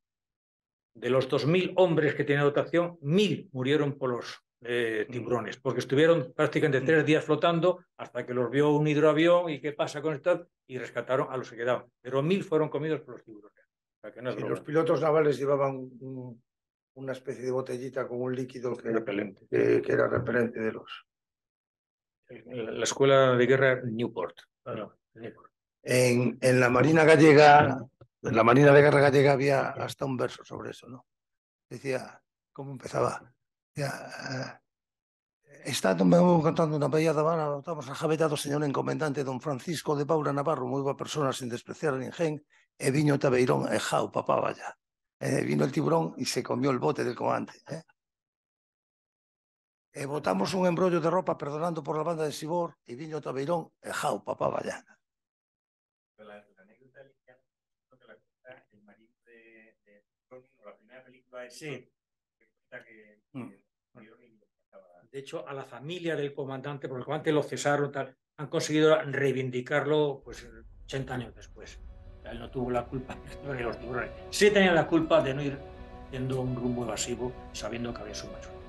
De los 2.000 hombres que tenía dotación, 1.000 murieron por los eh, mm. tiburones, porque estuvieron prácticamente mm. tres días flotando hasta que los vio un hidroavión y qué pasa con esto, y rescataron a los que quedaban. Pero mil fueron comidos por los tiburones. los pilotos navales llevaban una especie de botellita con un líquido que, repelente. que, era repelente de los. La escuela de guerra Newport. Newport. En, en la Marina Gallega, en la Marina de Guerra Gallega había hasta un verso sobre eso, ¿no? Decía, ¿cómo empezaba? Ya, eh, está, me vou contando na Baía da Habana, estamos a gaveta do señor encomendante don Francisco de Paula Navarro, moi boa persona sin despreciar a ninguén, e viño Tabeirón e jau, papá, vaya. E vino el tiburón e se comió el bote del comandante. Eh? E botamos un embrollo de ropa perdonando por la banda de Sibor e viño Tabeirón e jau, papá, vaya. la el de, de, la primera sí. que que, mm. de hecho, a la familia del comandante, porque antes lo cesaron, tal, han conseguido reivindicarlo pues, 80 años después. Él no tuvo la culpa <laughs> de los tiburones. Sí tenía la culpa de no ir haciendo un rumbo evasivo sabiendo que había su mayor.